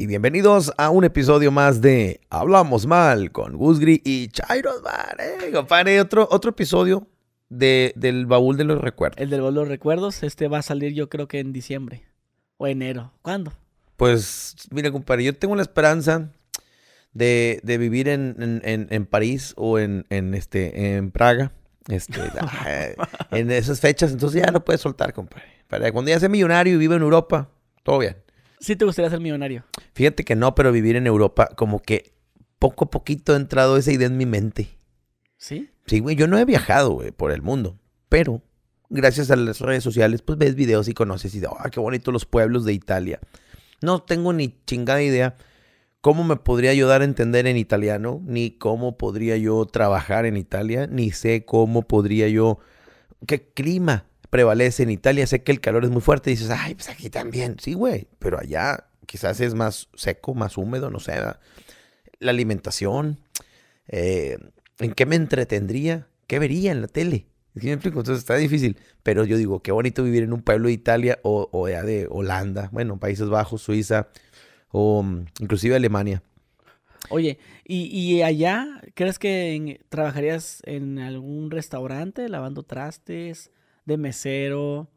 Y bienvenidos a un episodio más de Hablamos Mal con Gusgri y Chairo ¡Vale, eh, compadre, otro, otro episodio de, del baúl de los recuerdos. El del baúl de los recuerdos, este va a salir yo creo que en diciembre o enero. ¿Cuándo? Pues, mira, compadre, yo tengo la esperanza de, vivir en, París o en, este, en Praga. Este, ah, en esas fechas, entonces ya lo puedes soltar, compadre. cuando ya sea millonario y vive en Europa, todo bien. ¿Sí te gustaría ser millonario? Fíjate que no, pero vivir en Europa, como que poco a poquito ha entrado esa idea en mi mente. ¿Sí? Sí, güey, yo no he viajado, güey, por el mundo, pero gracias a las redes sociales, pues ves videos y conoces y dices, ah, qué bonito los pueblos de Italia. No tengo ni chingada idea cómo me podría ayudar a entender en italiano, ni cómo podría yo trabajar en Italia, ni sé cómo podría yo, qué clima prevalece en Italia. Sé que el calor es muy fuerte. Y dices, ay, pues aquí también. Sí, güey. Pero allá quizás es más seco, más húmedo, no sé. La alimentación. Eh, ¿En qué me entretendría? ¿Qué vería en la tele? ¿Sí me explico? Entonces está difícil. Pero yo digo, qué bonito vivir en un pueblo de Italia o, o de Holanda. Bueno, Países Bajos, Suiza o mm, inclusive Alemania. Oye, ¿y, allá crees que trabajarías en algún restaurante lavando trastes? de mesero.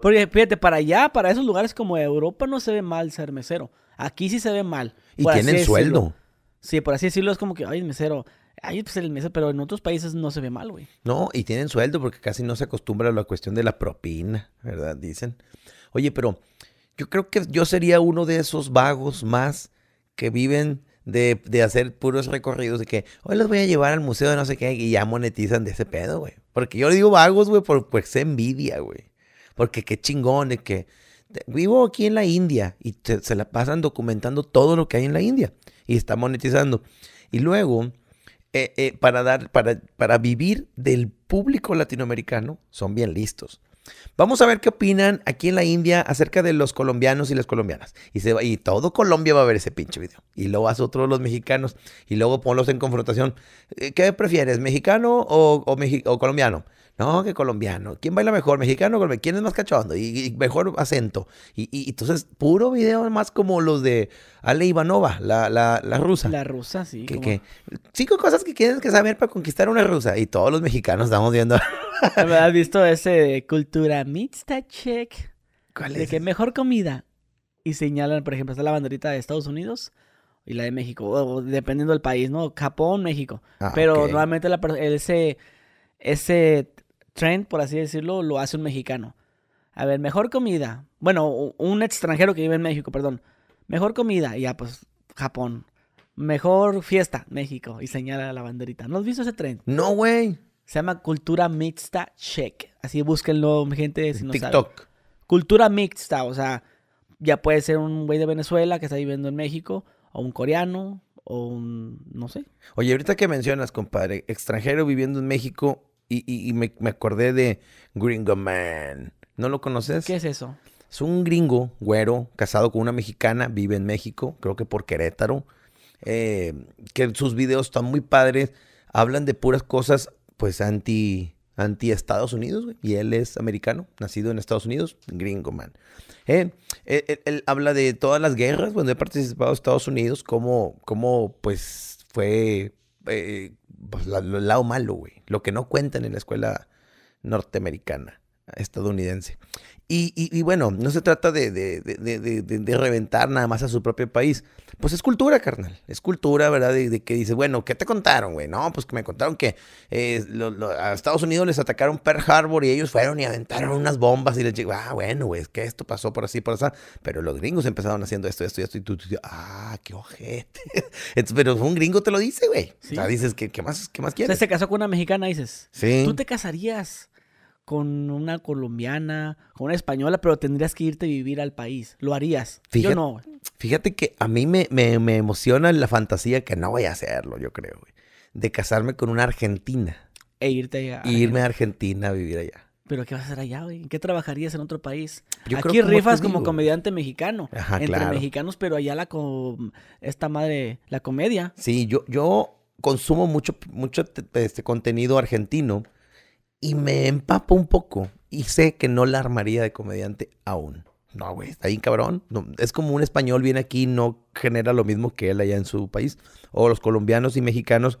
Porque fíjate, para allá, para esos lugares como Europa, no se ve mal ser mesero. Aquí sí se ve mal. Y tienen sueldo. Sí, por así decirlo, es como que, ay, mesero. Ay, pues el mesero, pero en otros países no se ve mal, güey. No, y tienen sueldo porque casi no se acostumbra a la cuestión de la propina, ¿verdad? Dicen. Oye, pero yo creo que yo sería uno de esos vagos más que viven de, hacer puros recorridos de que hoy los voy a llevar al museo de no sé qué y ya monetizan de ese pedo, güey. Porque yo digo vagos, güey, por pues envidia, güey. Porque qué chingón es que vivo aquí en la India y se la pasan documentando todo lo que hay en la India y está monetizando. Y luego, eh, eh, para, dar, para, para vivir del público latinoamericano, son bien listos. Vamos a ver qué opinan aquí en la India acerca de los colombianos y las colombianas. Y, se todo Colombia va a ver ese pinche video. Y luego vas otro los mexicanos y luego ponlos en confrontación. Eh, ¿Qué prefieres, mexicano o, colombiano? No, que colombiano. ¿Quién baila mejor, mexicano o colombiano? ¿Quién es más cachondo y, mejor acento? Y, entonces, puro video más como los de Ale Ivanova, la, rusa. La rusa, sí. Que, que, cinco cosas que tienes que saber para conquistar una rusa. Y todos los mexicanos estamos viendo... ¿Has visto ese cultura mixta check? ¿Cuál es? de que mejor comida. Y señalan, por ejemplo, está la banderita de Estados Unidos y la de México, o, dependiendo del país, ¿no? Japón, México. Ah, Pero normalmente ese, ese trend, por así decirlo, lo hace un mexicano. A ver, mejor comida. Bueno, un extranjero que vive en México, perdón. Mejor comida, ya pues Japón. Mejor fiesta, México. Y señala la banderita. ¿No has visto ese trend? No, güey. Se llama Cultura Mixta Check. Así búsquenlo, gente, si TikTok. Cultura Mixta, o sea, ya puede ser un güey de Venezuela que está viviendo en México, o un coreano, o un, no sé. Oye, ahorita que mencionas, compadre, extranjero viviendo en México, y, me, acordé de Gringo Man. ¿No lo conoces? ¿Qué es eso? Es un gringo, güero, casado con una mexicana, vive en México, creo que por Querétaro, eh, que sus videos están muy padres, hablan de puras cosas pues anti anti Estados Unidos, güey. Y él es americano, nacido en Estados Unidos, gringo, man. Eh, eh, él, habla de todas las guerras cuando he participado Estados Unidos, cómo, pues fue eh, pues, el lado malo, güey. Lo que no cuentan en la escuela norteamericana, estadounidense. Y, bueno, no se trata de, de, reventar nada más a su propio país. Pues es cultura, carnal. Es cultura, ¿verdad? De, que dice bueno, ¿qué te contaron, güey? No, pues que me contaron que eh, a Estados Unidos les atacaron Pearl Harbor y ellos fueron y aventaron unas bombas y les digo, ah, bueno, güey, es que esto pasó por así, por así. Pero los gringos empezaron haciendo esto, esto y esto. Y tú, tú, ah, qué ojete. pero un gringo te lo dice, güey. Sí. O sea, dices, ¿qué, más, qué más quieres? O sea, se casó con una mexicana, dices. Sí. Tú te casarías con una colombiana, con una española, pero tendrías que irte a vivir al país. ¿Lo harías? yo no. Fíjate que a mí me, emociona la fantasía que no voy a hacerlo, yo creo, de casarme con una argentina. E irte e irme a Argentina a vivir allá. ¿Pero qué vas a hacer allá, güey? ¿Qué trabajarías en otro país? Yo Aquí rifas como comediante mexicano. entre mexicanos, pero allá la esta madre, la comedia. Sí, yo, yo consumo mucho, mucho este contenido argentino y me empapo un poco y sé que no la armaría de comediante aún. No, güey, está bien cabrón. es como un español viene aquí y no genera lo mismo que él allá en su país. O los colombianos y mexicanos,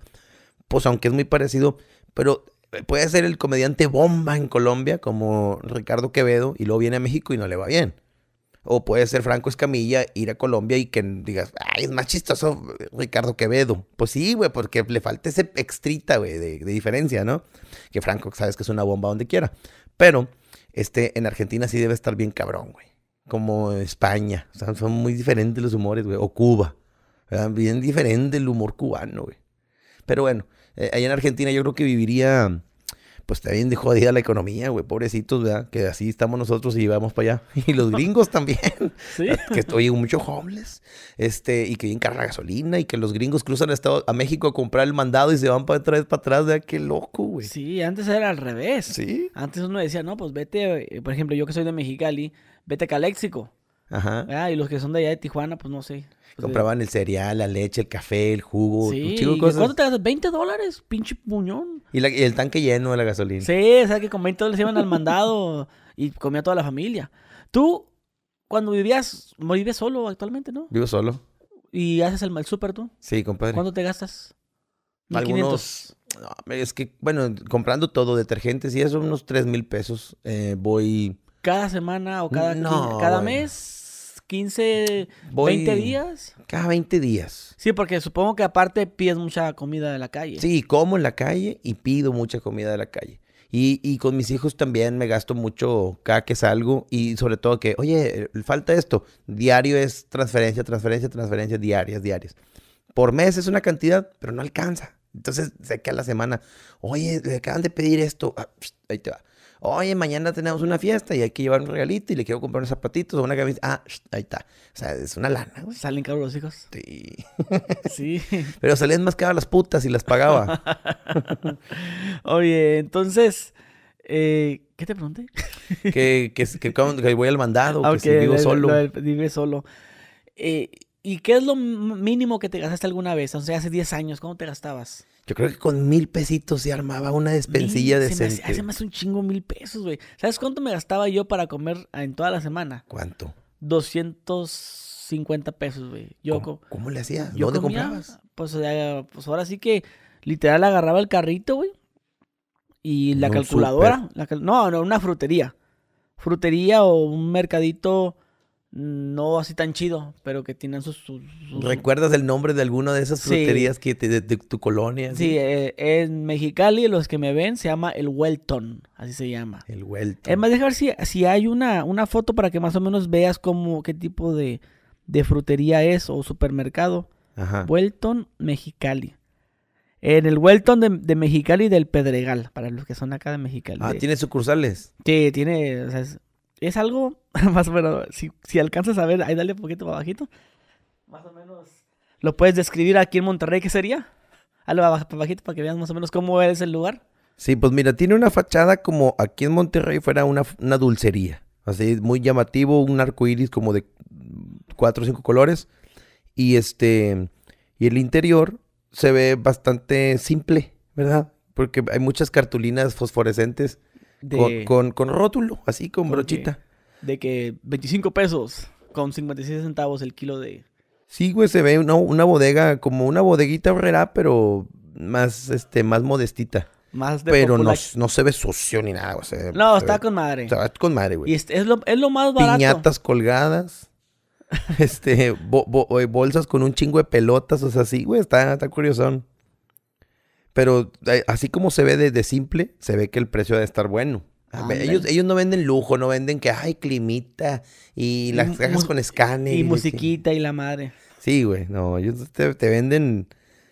pues aunque es muy parecido, pero eh, puede ser el comediante bomba en Colombia como Ricardo Quevedo y luego viene a México y no le va bien. O puede ser Franco Escamilla, ir a Colombia y que digas, ay, es más chistoso Ricardo Quevedo. Pues sí, güey, porque le falta ese extrita, güey, de, diferencia, ¿no? Que Franco, sabes que es una bomba donde quiera. Pero, este, en Argentina sí debe estar bien cabrón, güey. Como España. O sea, son muy diferentes los humores, güey. O Cuba. Bien diferente el humor cubano, güey. Pero bueno, eh, ahí en Argentina yo creo que viviría pues también bien de jodida la economía, güey, pobrecitos, ¿verdad? Que así estamos nosotros y vamos para allá. Y los gringos también. ¿Sí? Que estoy mucho homeless. Este, y que bien carga gasolina y que los gringos cruzan a, a México a comprar el mandado y se van para atrás, para atrás, ¿verdad? Qué loco, güey. Sí, antes era al revés. Sí. Antes uno decía, no, pues vete, eh, por ejemplo, yo que soy de Mexicali, vete a Caléxico. Ajá. Ah, y los que son de allá de Tijuana, pues no sé. Pues Compraban el cereal, la leche, el café, el jugo, sí. chico cosas. ¿Cuánto te gastas? 20 dólares, pinche puñón. Y, el tanque lleno de la gasolina. Sí, o sea que con 20 dólares iban al mandado y comía toda la familia. Tú, cuando vivías, vives solo actualmente, ¿no? Vivo solo. ¿Y haces el, super súper tú? Sí, compadre. ¿Cuánto te gastas? ¿500? Algunos, es que, bueno, comprando todo, detergentes y eso, unos 3 mil pesos. Eh, voy. ¿Cada semana o cada, no, cada mes? 15, 20 días. Cada 20 días. Sí, porque supongo que aparte pides mucha comida de la calle. Sí, como en la calle y pido mucha comida de la calle. Y, con mis hijos también me gasto mucho cada que salgo y sobre todo que, oye, falta esto. Diario es transferencia, transferencia, transferencia, diarias, diarias. Por mes es una cantidad, pero no alcanza. Entonces sé que a la semana, oye, le acaban de pedir esto. Ah, ahí te va oye, mañana tenemos una fiesta y hay que llevar un regalito y le quiero comprar unos zapatitos o una camisa. Ah, ahí está. O sea, es una lana, güey. ¿Salen cabros, los hijos? Sí. sí. Pero salían más a las putas y las pagaba. oye, entonces... Eh, ¿Qué te pregunté? que, que, voy al mandado, ah, que solo. solo. Eh, ¿Y qué es lo mínimo que te gastaste alguna vez? O sea, hace 10 años, ¿cómo te gastabas? Yo creo que con mil pesitos se armaba una despensilla de decente. Se hace más un chingo mil pesos, güey. ¿Sabes cuánto me gastaba yo para comer en toda la semana? ¿Cuánto? 250 pesos, güey. Yo ¿Cómo, le hacías? Yo ¿Dónde comprabas? Pues, pues, ahora sí que literal agarraba el carrito, güey. Y la calculadora. no, no, una frutería. Frutería o un mercadito no así tan chido, pero que tienen sus... ¿Recuerdas el nombre de alguna de esas fruterías que de, tu colonia? Sí, eh, en Mexicali, los que me ven, se llama el Welton, así se llama. El Welton. Es más, déjame ver si, si hay una, una foto para que más o menos veas cómo, qué tipo de, frutería es o supermercado. Ajá. Welton, Mexicali. En el Welton de, Mexicali Mexicali del Pedregal, para los que son acá de Mexicali. Ah, ¿tiene sucursales? Sí, tiene es algo, más o menos, si, alcanzas a ver, ahí dale un poquito para bajito. Más o menos. ¿Lo puedes describir aquí en Monterrey qué sería? Algo para bajito para que veas más o menos cómo es el lugar. Sí, pues mira, tiene una fachada como aquí en Monterrey fuera una, una dulcería. Así, muy llamativo, un arco iris como de cuatro o cinco colores. Y este, y el interior se ve bastante simple, ¿verdad? Porque hay muchas cartulinas fosforescentes con, con, rótulo, así con, brochita. de que 25 pesos con 56 centavos el kilo de... Sí, güey, se ve una, bodega como una bodeguita horrera, pero más, este, más modestita. Más de Pero no, no, se ve sucio ni nada, güey. No, está con madre. Está con madre, güey. Y este, es, lo, es, más barato. Piñatas colgadas. este, eh, bolsas con un chingo de pelotas, o sea, sí, güey, está, está curiosón. Pero eh, así como se ve de simple, se ve que el precio debe estar bueno. Ah, ellos, ellos no venden lujo, no venden que, hay climita y, las cajas con escáner. Y, musiquita y la madre. Sí, güey, no, ellos te, venden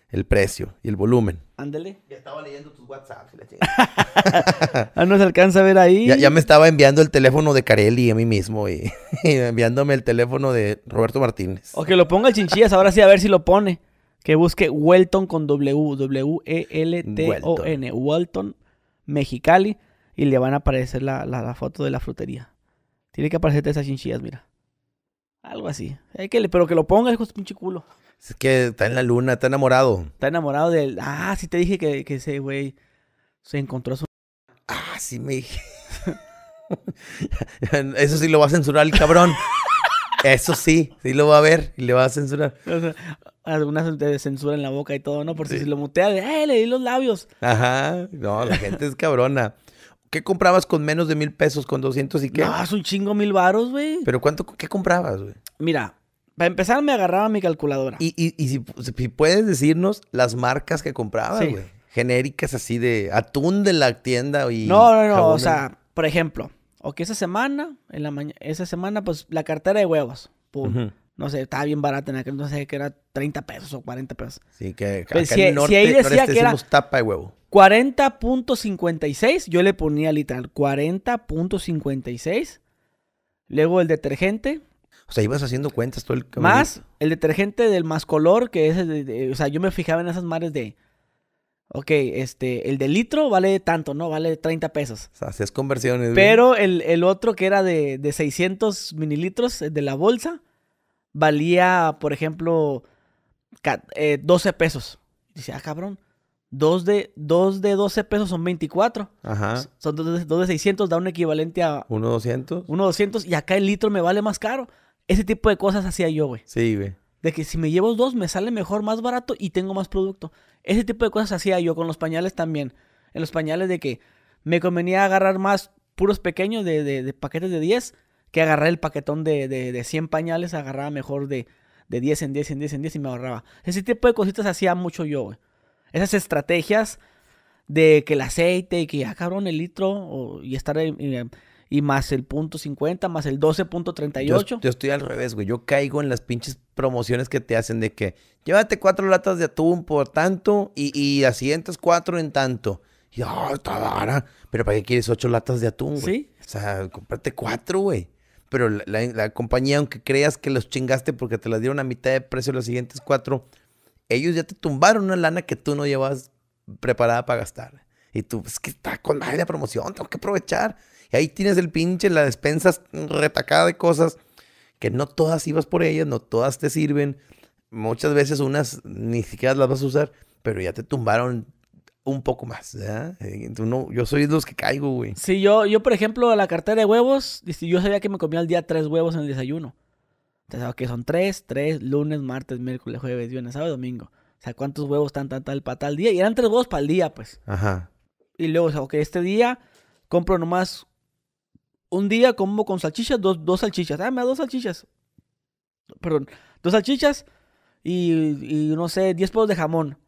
el precio y el volumen. Ándele. Ya estaba leyendo tus WhatsApp. ah, no se alcanza a ver ahí. Ya, me estaba enviando el teléfono de Carelli a mí mismo y, y enviándome el teléfono de Roberto Martínez. O que lo ponga el chinchillas ahora sí, a ver si lo pone. Que busque Welton con W, e W-E-L-T-O-N, Welton, Mexicali, y le van a aparecer la, foto de la frutería. Tiene que aparecerte esas chinchillas, mira. Algo así. pero que lo pongas, hijo de pinche culo. Es que está en la luna, está enamorado. Está enamorado del. Ah, sí te dije que, que ese güey se encontró su. Ah, sí me dije. Eso sí lo va a censurar el cabrón. Eso sí, sí lo va a ver y le va a censurar. O algunas de censura en la boca y todo, ¿no? Por si lo mutea de, ¡ay, le di los labios! Ajá, no, la gente es cabrona. ¿Qué comprabas con menos de mil pesos, con 200 y qué? No, es un chingo mil varos, güey. ¿Pero cuánto, qué comprabas, güey? Mira, para empezar me agarraba mi calculadora. Y, si, puedes decirnos las marcas que comprabas, güey. Genéricas así de atún de la tienda y... No, no, no, o sea, por ejemplo, o que esa semana, en la mañana, esa semana, pues, la cartera de huevos. Pum no sé, estaba bien barata en aquel, no sé, que era 30 pesos o 40 pesos. Sí, que pues acá en el e, norte, si decía que era tapa huevo. 40.56, yo le ponía literal 40.56. Luego el detergente. O sea, ibas haciendo cuentas todo el Más el detergente del más color, que es el de, o sea, yo me fijaba en esas mares de Ok, este, el de litro vale tanto, ¿no? Vale 30 pesos. O sea, es conversiones. Pero el, el, otro que era de, de 600 mililitros, de la bolsa, valía, por ejemplo, 12 eh, pesos. Dice, ah, cabrón, dos de, dos de 12 pesos son 24. Ajá. Son dos de, seiscientos, 600, da un equivalente a... ¿Uno doscientos. Uno y acá el litro me vale más caro. Ese tipo de cosas hacía yo, güey. Sí, güey. De que si me llevo dos, me sale mejor, más barato y tengo más producto. Ese tipo de cosas hacía yo con los pañales también. En los pañales de que me convenía agarrar más puros pequeños de, de paquetes de 10 que agarrar el paquetón de, de, 100 pañales, agarraba mejor de, de 10 en 10 en 10 en 10 y me ahorraba. Ese tipo de cositas hacía mucho yo, güey. Esas estrategias de que el aceite y que, ah, cabrón, el litro y estar y, más el punto 50, más el 12.38. Yo, estoy al revés, güey. Yo caigo en las pinches promociones que te hacen de que llévate cuatro latas de atún por tanto y, y asientas cuatro en tanto. Y, ah, está vara. Pero ¿para qué quieres ocho latas de atún, güey? Sí. O sea, comprate cuatro, güey pero la, compañía, aunque creas que los chingaste porque te las dieron a mitad de precio los siguientes cuatro, ellos ya te tumbaron una lana que tú no llevas preparada para gastar. Y tú, es que está con madre la promoción, tengo que aprovechar. Y ahí tienes el pinche, la despensa retacada de cosas que no todas ibas por ellas, no todas te sirven. Muchas veces unas ni siquiera las vas a usar, pero ya te tumbaron un poco más, ¿verdad? Eh, yo soy de los que caigo, güey. Sí, yo, yo, por ejemplo, la cartera de huevos, yo sabía que me comía al día tres huevos en el desayuno. Entonces, ok, son tres, tres, lunes, martes, miércoles, jueves, viernes, sábado, domingo. O sea, ¿cuántos huevos están tan, tal, para tal día? Y eran tres huevos para el día, pues. Ajá. Y luego, o sea, ok, este día compro nomás un día como con salchichas, dos, dos salchichas. Ah, me da dos salchichas. Perdón, dos salchichas y, no sé, diez huevos de jamón.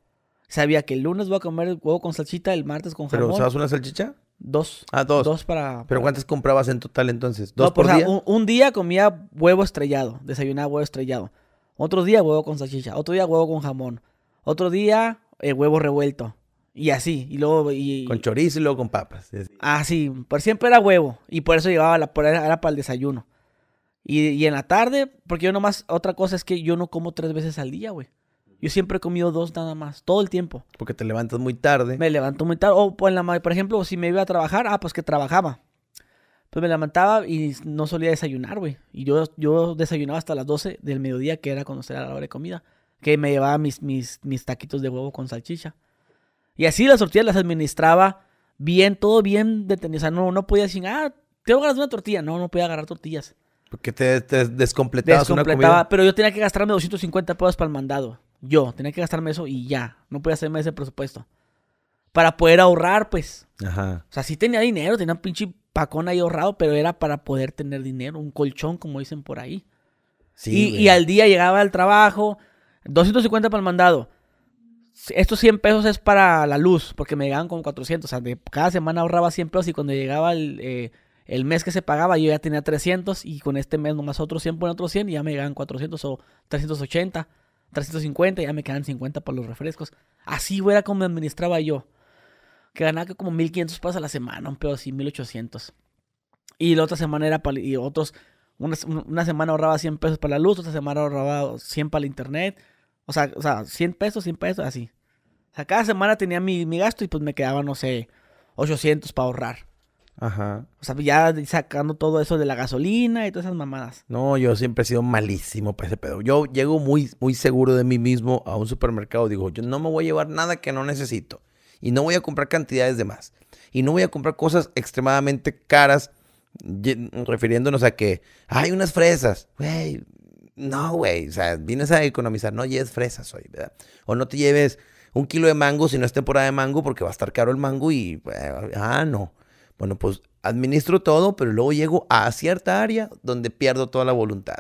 Sabía que el lunes voy a comer huevo con salchita el martes con jamón. ¿Pero usabas una salchicha? Dos. Ah, dos. Dos para. ¿Pero cuántas comprabas en total entonces? ¿Dos pues, por día? Un, día comía huevo estrellado, desayunaba huevo estrellado. Otro día huevo con salchicha, otro día huevo con jamón. Otro día eh, huevo revuelto. Y así, y luego... Y... Con chorizo y luego con papas. Ah, sí, por siempre era huevo. Y por eso llevaba la... Era para el desayuno. Y, y en la tarde, porque yo nomás... Otra cosa es que yo no como tres veces al día, güey. Yo siempre he comido dos nada más, todo el tiempo. Porque te levantas muy tarde. Me levanto muy tarde. O por ejemplo, si me iba a trabajar, ah, pues que trabajaba. Pues me levantaba y no solía desayunar, güey. Y yo, yo desayunaba hasta las 12 del mediodía, que era cuando era la hora de comida. Que me llevaba mis, mis, mis taquitos de huevo con salchicha. Y así las tortillas las administraba bien, todo bien detenido. O sea, no, podía decir, ah, tengo que de una tortilla. No, no podía agarrar tortillas. Porque te, Descompletaba, pero yo tenía que gastarme 250 pesos para el mandado. Yo tenía que gastarme eso y ya. No podía hacerme ese presupuesto. Para poder ahorrar, pues. Ajá. O sea, sí tenía dinero, tenía un pinche pacón ahí ahorrado, pero era para poder tener dinero, un colchón, como dicen por ahí. Sí, y, al día llegaba al trabajo, 250 para el mandado. Estos 100 pesos es para la luz, porque me llegaban como 400. O sea, de cada semana ahorraba 100 pesos y cuando llegaba eh, el, mes que se pagaba, yo ya tenía 300 y con este mes nomás otros 100 por otros 100 y ya me llegaban 400 o 380. 350, ya me quedan 50 para los refrescos. Así era como me administraba yo. Que ganaba como 1500 pesos a la semana, un pedo así, 1800. Y la otra semana era para. Y otros. Una, semana ahorraba 100 pesos para la luz, otra semana ahorraba 100 para el internet. O sea, o sea 100 pesos, 100 pesos, así. O sea, cada semana tenía mi, mi gasto y pues me quedaba, no sé, 800 para ahorrar. Ajá. O sea, ya sacando todo eso de la gasolina y todas esas mamadas. No, yo siempre he sido malísimo para ese pedo. Yo llego muy, muy seguro de mí mismo a un supermercado. Digo, yo no me voy a llevar nada que no necesito. Y no voy a comprar cantidades de más. Y no voy a comprar cosas extremadamente caras. Refiriéndonos a que hay unas fresas. Güey, no, güey. O sea, vienes a economizar. No lleves fresas hoy, ¿verdad? O no te lleves un kilo de mango si no es temporada de mango porque va a estar caro el mango y... Eh, ah, no. Bueno, pues administro todo, pero luego llego a cierta área donde pierdo toda la voluntad.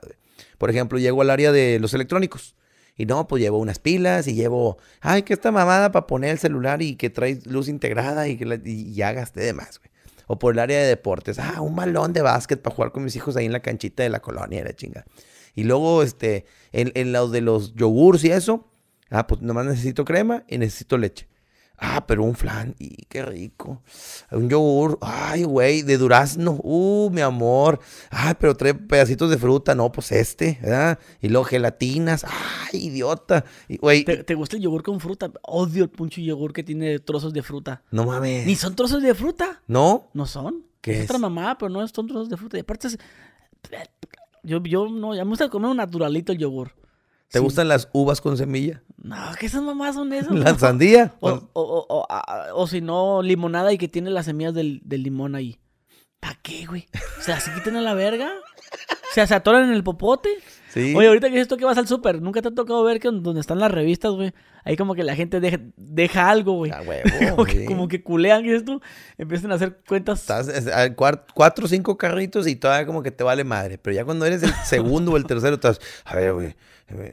Por ejemplo, llego al área de los electrónicos. Y no, pues llevo unas pilas y llevo, ay, que esta mamada para poner el celular y que trae luz integrada y que y ya gasté de más, güey. O por el área de deportes, ah, un balón de básquet para jugar con mis hijos ahí en la canchita de la colonia, la chinga. Y luego, este, en, en los de los yogures y eso, ah, pues nomás necesito crema y necesito leche. Ah, pero un flan, y qué rico. Un yogur, ay, güey, de durazno, uh, mi amor. Ay, pero tres pedacitos de fruta, no, pues este, ¿verdad? Y luego gelatinas, ay, idiota. güey, ¿Te, gusta el yogur con fruta? Odio el puncho yogur que tiene trozos de fruta. No mames. ¿Ni son trozos de fruta? No. ¿No son? ¿Qué es, nuestra mamá, pero no son trozos de fruta. Y aparte eh, Yo, yo no, ya me gusta comer un naturalito el yogur. ¿Te gustan las uvas con semilla? No, que esas mamás son esas? ¿La sandía? O, o, o, o si no, limonada y que tiene las semillas del, limón ahí. ¿Para qué, güey? O sea, se quitan a la verga. O sea, se atoran en el popote. Sí. Oye, ahorita que esto que vas al súper, nunca te ha tocado ver que donde están las revistas, güey. Ahí como que la gente deja, deja algo, güey. Ah, como, que, como que culean dices esto, empiezan a hacer cuentas. Estás ah, cuatro o cinco carritos y todavía como que te vale madre. Pero ya cuando eres el segundo o el tercero, estás, a ver, güey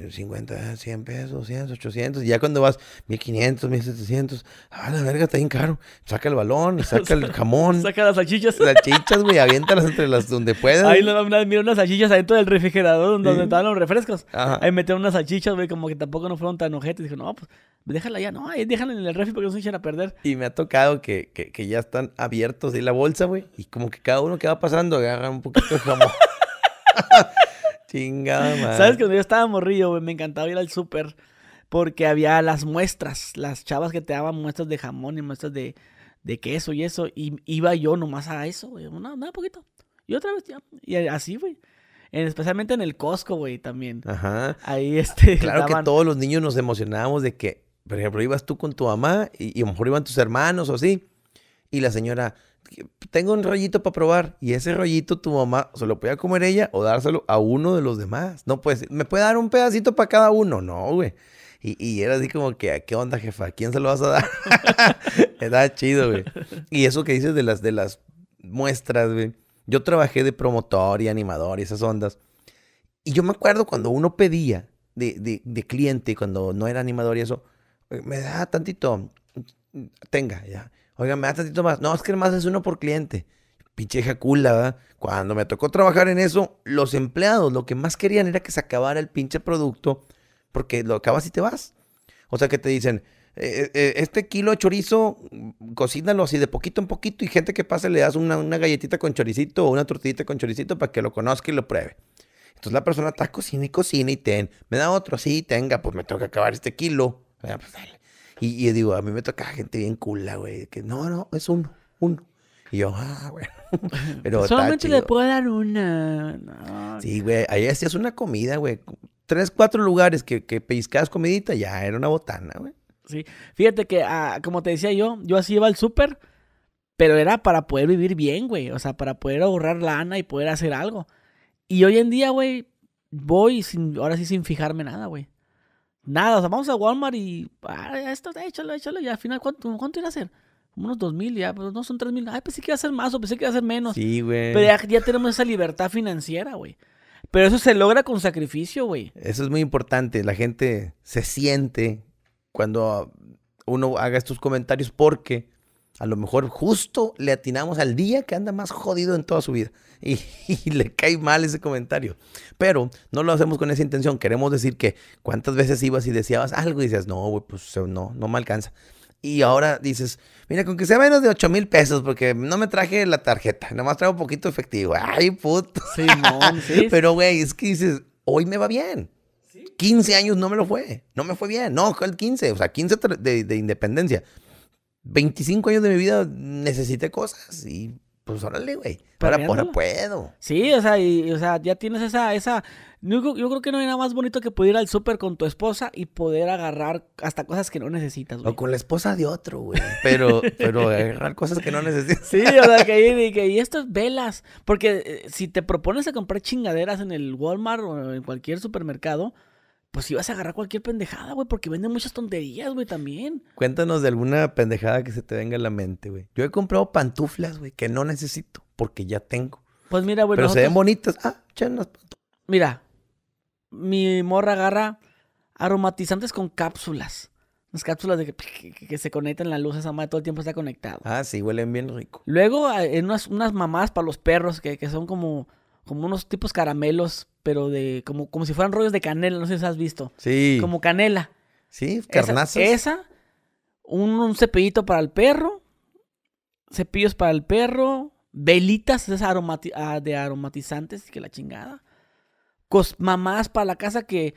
50, 100 pesos, 100, 800, y ya cuando vas 1500, 1700, ah, la verga está bien caro. Saca el balón, saca el jamón. Saca las salchichas. Las salchichas, güey, aviéntalas entre las donde puedas. Ahí mira unas salchichas adentro del refrigerador donde, estaban los refrescos. Ajá. Ahí metieron unas salchichas, güey, como que tampoco no fueron tan ojetes. Dijo, no, pues déjala ya, no, ahí déjala en el refri porque no se echan a perder. Y me ha tocado que, que, que ya están abiertos de la bolsa, güey, y como que cada uno que va pasando agarra un poquito de jamón. Chingada ¿Sabes? Cuando yo estaba morrillo, güey, me encantaba ir al súper porque había las muestras, las chavas que te daban muestras de jamón y muestras de, de queso y eso. Y iba yo nomás a eso, güey. Nada, nada, poquito. Y otra vez, ya. Y así, güey. especialmente en el Costco, güey, también. Ajá. Ahí este. Claro que todos los niños nos emocionábamos de que, por ejemplo, ibas tú con tu mamá y, y a lo mejor iban tus hermanos o así. Y la señora, tengo un rollito para probar. Y ese rollito tu mamá se lo puede comer ella o dárselo a uno de los demás. No pues, ¿me puede dar un pedacito para cada uno? No, güey. Y, y, era así como que, ¿a qué onda, jefa? ¿A quién se lo vas a dar? da chido, güey. Y eso que dices de las, de las muestras, güey. Yo trabajé de promotor y animador y esas ondas. Y yo me acuerdo cuando uno pedía de, de, de cliente, cuando no era animador y eso, me da tantito, tenga, ya. Oiga, me da tantito más. No, es que más es uno por cliente. Pinche jacula, ¿verdad? Cuando me tocó trabajar en eso, los empleados lo que más querían era que se acabara el pinche producto, porque lo acabas y te vas. O sea que te dicen, eh, eh, eh, este kilo de chorizo, cocínalo así de poquito en poquito y gente que pase le das una, galletita con choricito o una tortillita con choricito para que lo conozca y lo pruebe. Entonces la persona está cocina y cocina y ten, me da otro, sí, tenga, pues me tengo que acabar este kilo. Ah, pues y, digo, a mí me toca gente bien cula, güey, que no, no, es uno, uno. Y yo, ah, güey. Pues solamente le puedo dar una. sí, güey, ahí hacías una comida, güey. Tres, cuatro lugares que, que pellizcabas comidita, ya era una botana, güey. Sí, fíjate que, ah, como te decía yo, yo así iba al súper, pero era para poder vivir bien, güey. O sea, para poder ahorrar lana y poder hacer algo. Y hoy en día, güey, voy sin, ahora sí sin fijarme nada, güey. Nada, o sea, vamos a Walmart y ah, esto, eh, échalo, échalo. Y al final, ¿cuánto, cuánto a ser? Unos dos mil, ya, pero pues, no son tres mil. Ay, pensé que iba a ser más o pensé que iba a ser menos. Sí, güey. Pero ya tenemos esa libertad financiera, güey. Pero eso se logra con sacrificio, güey. Eso es muy importante. La gente se siente cuando uno haga estos comentarios porque a lo mejor justo le atinamos al día que anda más jodido en toda su vida. Y, le cae mal ese comentario. Pero no lo hacemos con esa intención. Queremos decir que cuántas veces ibas y deseabas algo y dices, no, pues no, no me alcanza. Y ahora dices, mira, con que sea menos de 8 mil pesos, porque no me traje la tarjeta, Nomás más traigo poquito efectivo. Ay, puto. Sí, no. Pero, güey, es que dices, hoy me va bien. 15 años no me lo fue, no me fue bien, no, el 15, o sea, 15 de, de independencia. 25 años de mi vida necesité cosas y pues órale, güey. Ahora, ahora, puedo. Sí, o sea, o sea, ya tienes esa, esa. Yo, creo que no hay nada más bonito que poder ir al súper con tu esposa y poder agarrar hasta cosas que no necesitas, güey. O con la esposa de otro, güey. Pero, pero agarrar cosas que no necesitas. Sí, o sea, que, que y es velas. Porque eh, si te propones a comprar chingaderas en el Walmart o en cualquier supermercado, pues ibas a agarrar cualquier pendejada, güey, porque venden muchas tonterías, güey, también. Cuéntanos de alguna pendejada que se te venga a la mente, güey. Yo he comprado pantuflas, güey, que no necesito, porque ya tengo. Pues mira, güey. Pero se ven bonitas. Ah, chenas. Mira, mi morra agarra aromatizantes con cápsulas. Las cápsulas de que, se conectan la luz, esa madre todo el tiempo está conectado. Ah, sí, huelen bien rico. Luego, eh, en unas, unas mamás para los perros que, son como, como unos tipos caramelos pero de como, como si fueran rollos de canela, no sé si has visto. Sí. Como canela. Sí, carnazas. Esa, un, cepillito para el perro, cepillos para el perro, velitas de, aromati ah, de aromatizantes, que la chingada. mamás para la casa que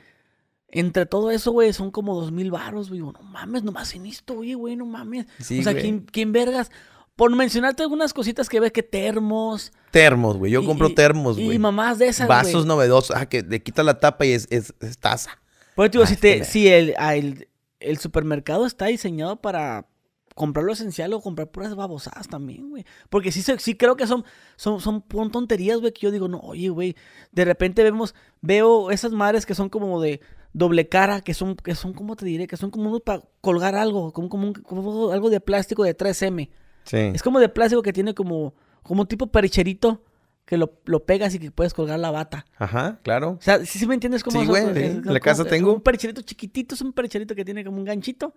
entre todo eso, güey, son como dos mil barros, güey. No mames, nomás en esto, güey, güey, no mames. o sea, ¿quién, vergas? Por mencionarte algunas cositas que ves que termos. Termos, güey. Yo compro termos, güey. Y, mamás de esas, Vasos novedosos. Ah, que le quita la tapa y es, es, taza. Pues digo, ah, si, te, si ah, el, el, supermercado está diseñado para comprar lo esencial o comprar puras babosadas también, güey. Porque sí, sí creo que son, son, son tonterías, güey, que yo digo, no, oye, güey, de repente vemos, veo esas madres que son como de doble cara, que son, que son, ¿cómo te diré? Que son como unos para colgar algo, como, como, como algo de plástico de 3M. Es como de plástico que tiene como, como tipo percherito que lo, lo, pegas y que puedes colgar la bata. Ajá, claro. O sea, si me entiendes como. la casa tengo. Un percherito chiquitito, es un percherito que tiene como un ganchito,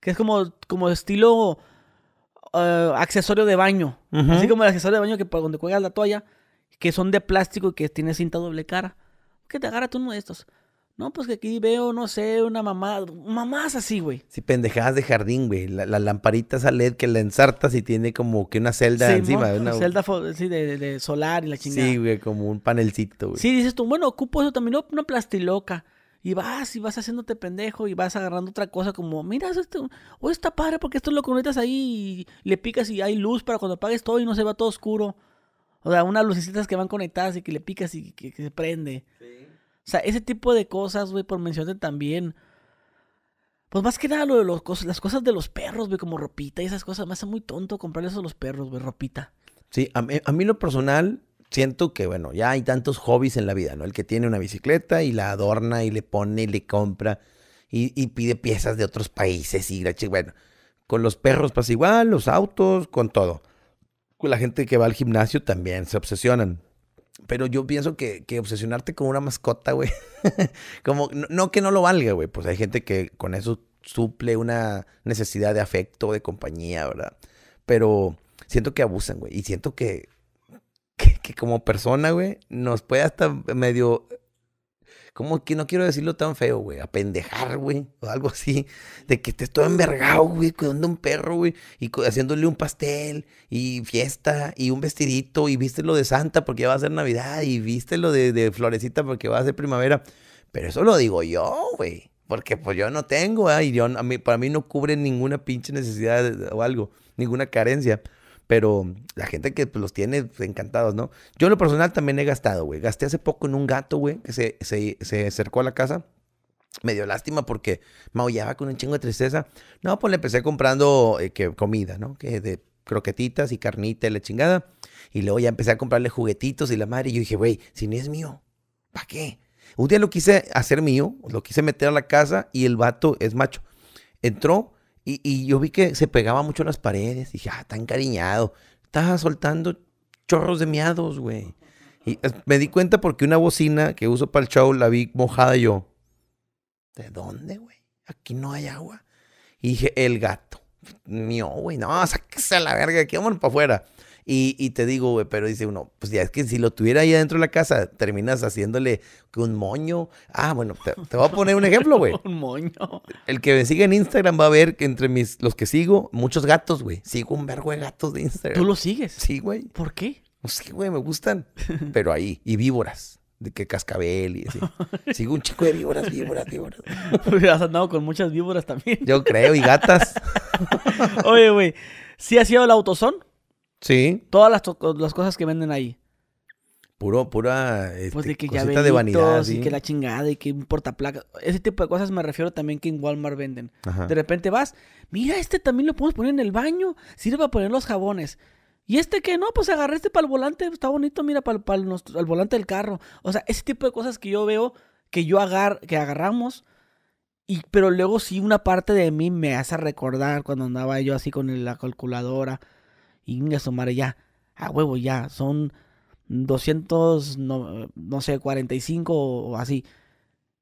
que es como, como estilo eh, accesorio de baño. Así como el accesorio de baño que para donde cuelgas la toalla, que son de plástico y que tiene cinta doble cara. Que te agarra tú uno de estos. No, pues que aquí veo, no sé, una mamá. Mamás así, güey. Sí, pendejadas de jardín, güey. la lamparita esa LED que la ensartas y tiene como que una celda encima. una celda sí, de, de, solar y la chingada. Sí, güey, como un panelcito, güey. Sí, dices tú, bueno, ocupo eso también, una plastiloca. Y vas, y vas haciéndote pendejo y vas agarrando otra cosa como, mira, esto, o está padre porque esto lo conectas ahí y le picas y hay luz para cuando apagues todo y no se va todo oscuro. O sea, unas lucecitas que van conectadas y que le picas y que, se prende. O sea, ese tipo de cosas, güey, por mencionar también. Pues más que nada lo de los, las cosas de los perros, güey, como ropita y esas cosas. Me hace muy tonto comprarle eso a los perros, güey, ropita. Sí, a mí, lo personal, siento que, bueno, ya hay tantos hobbies en la vida, ¿no? El que tiene una bicicleta y la adorna y le pone y le compra y, pide piezas de otros países y, bueno, con los perros pasa igual, los autos, con todo. Con la gente que va al gimnasio también se obsesionan. Pero yo pienso que, obsesionarte con una mascota, güey. como, no, que no lo valga, güey. Pues hay gente que con eso suple una necesidad de afecto, de compañía, ¿verdad? Pero siento que abusan, güey. Y siento que, que como persona, güey, nos puede hasta medio como que no quiero decirlo tan feo, güey? a pendejar, güey. O algo así. De que te estoy envergado, güey, cuidando a un perro, güey. Y haciéndole un pastel. Y fiesta. Y un vestidito. Y vístelo de santa porque ya va a ser Navidad. Y vístelo de, de florecita porque va a ser primavera. Pero eso lo digo yo, güey. Porque pues yo no tengo, ¿eh? yo, a mí, para mí no cubre ninguna pinche necesidad o algo. Ninguna carencia. Pero la gente que pues, los tiene pues, encantados, ¿no? Yo en lo personal también he gastado, güey. Gasté hace poco en un gato, güey, que se, se, se acercó a la casa. Me dio lástima porque maullaba con un chingo de tristeza. No, pues le empecé comprando eh, que, comida, ¿no? Que de croquetitas y carnita y la chingada. Y luego ya empecé a comprarle juguetitos y la madre. Y yo dije, güey, si no es mío, ¿para qué? Un día lo quise hacer mío, lo quise meter a la casa y el vato es macho. Entró, y, yo vi que se pegaba mucho las paredes. Dije, ah, está encariñado. Estaba soltando chorros de miados, güey. Y eh, me di cuenta porque una bocina que uso para el show la vi mojada yo. ¿De dónde, güey? Aquí no hay agua. Y dije, el gato. Mío, güey. No, sáquese a la verga. Aquí vámonos para afuera. Y, te digo, güey, pero dice uno, pues ya es que si lo tuviera ahí adentro de la casa, terminas haciéndole un moño. Ah, bueno, te, voy a poner un ejemplo, güey. un moño. El que me sigue en Instagram va a ver que entre mis, los que sigo, muchos gatos, güey. Sigo un vergo de gatos de Instagram. ¿Tú los sigues? Sí, güey. ¿Por qué? Pues sí, güey, me gustan. Pero ahí, y víboras de que cascabel y así. Sigo un chico de víboras, víboras, víboras. andado con muchas víboras también. Yo creo, y gatas. Oye, güey, ¿sí ha sido el autosón? Sí. Todas las, cosas que venden ahí. Puro, pura este, pues de que cosita de vanidad. Y que la chingada y que un portaplaca. Ese tipo de cosas me refiero también que en Walmart venden. De repente vas, mira, este también lo podemos poner en el baño. Sirve para poner los jabones. Y este que no, pues agarré este para el volante. Está bonito, mira, para, el, volante del carro. O sea, ese tipo de cosas que yo veo, que yo agar, que agarramos. Y, pero luego sí una parte de mí me hace recordar cuando andaba yo así con la calculadora Inga madre, ya, a huevo, ya, son 200, no, sé, 45 o así.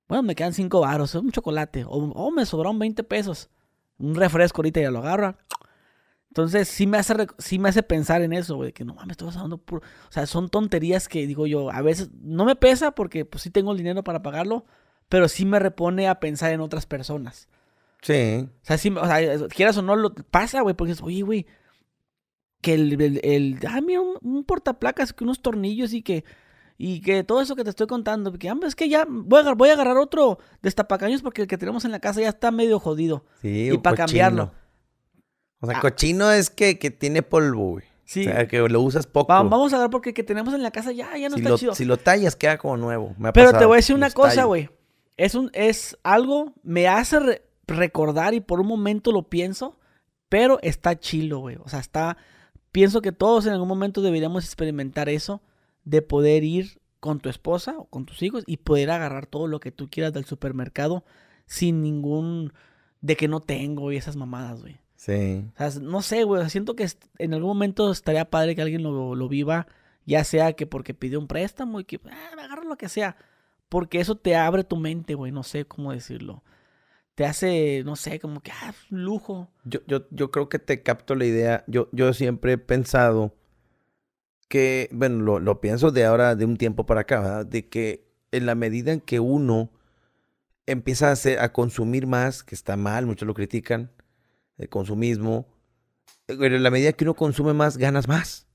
Bueno, me quedan 5 baros, un chocolate, o, me sobraron 20 pesos, un refresco ahorita ya lo agarra. Entonces sí me hace, sí me hace pensar en eso, güey, que no mames, estoy pasando puro... O sea, son tonterías que digo yo, a veces no me pesa porque pues sí tengo el dinero para pagarlo, pero sí me repone a pensar en otras personas. Sí. O sea, sí, o sea, quieras o no, lo pasa, güey, porque oye, güey, que el, el, ah, mira, un, portaplacas, que unos tornillos y que, y que todo eso que te estoy contando, que ah, es que ya voy a, voy a agarrar otro destapacaños porque el que tenemos en la casa ya está medio jodido. Sí, y para cambiarlo. O sea, ah. cochino es que, tiene polvo, güey. Sí. O sea, que lo usas poco. vamos a ver porque el que tenemos en la casa ya, ya no está chido. Si lo tallas, queda como nuevo. Pero te voy a decir una cosa, güey. Es, un, es algo, me hace recordar y por un momento lo pienso, pero está chido, güey. O sea, está, pienso que todos en algún momento deberíamos experimentar eso de poder ir con tu esposa o con tus hijos y poder agarrar todo lo que tú quieras del supermercado sin ningún de que no tengo y esas mamadas, güey. Sí. O sea, no sé, güey. siento que en algún momento estaría padre que alguien lo, viva, ya sea que porque pidió un préstamo y que ah, agarro lo que sea. Porque eso te abre tu mente, güey. No sé cómo decirlo te hace, no sé, como que, ah, lujo. Yo, yo, yo creo que te capto la idea. Yo, yo siempre he pensado que, bueno, lo, pienso de ahora, de un tiempo para acá, De que en la medida en que uno empieza a, a consumir más, que está mal, muchos lo critican, el consumismo, en la medida que uno consume más, ganas más.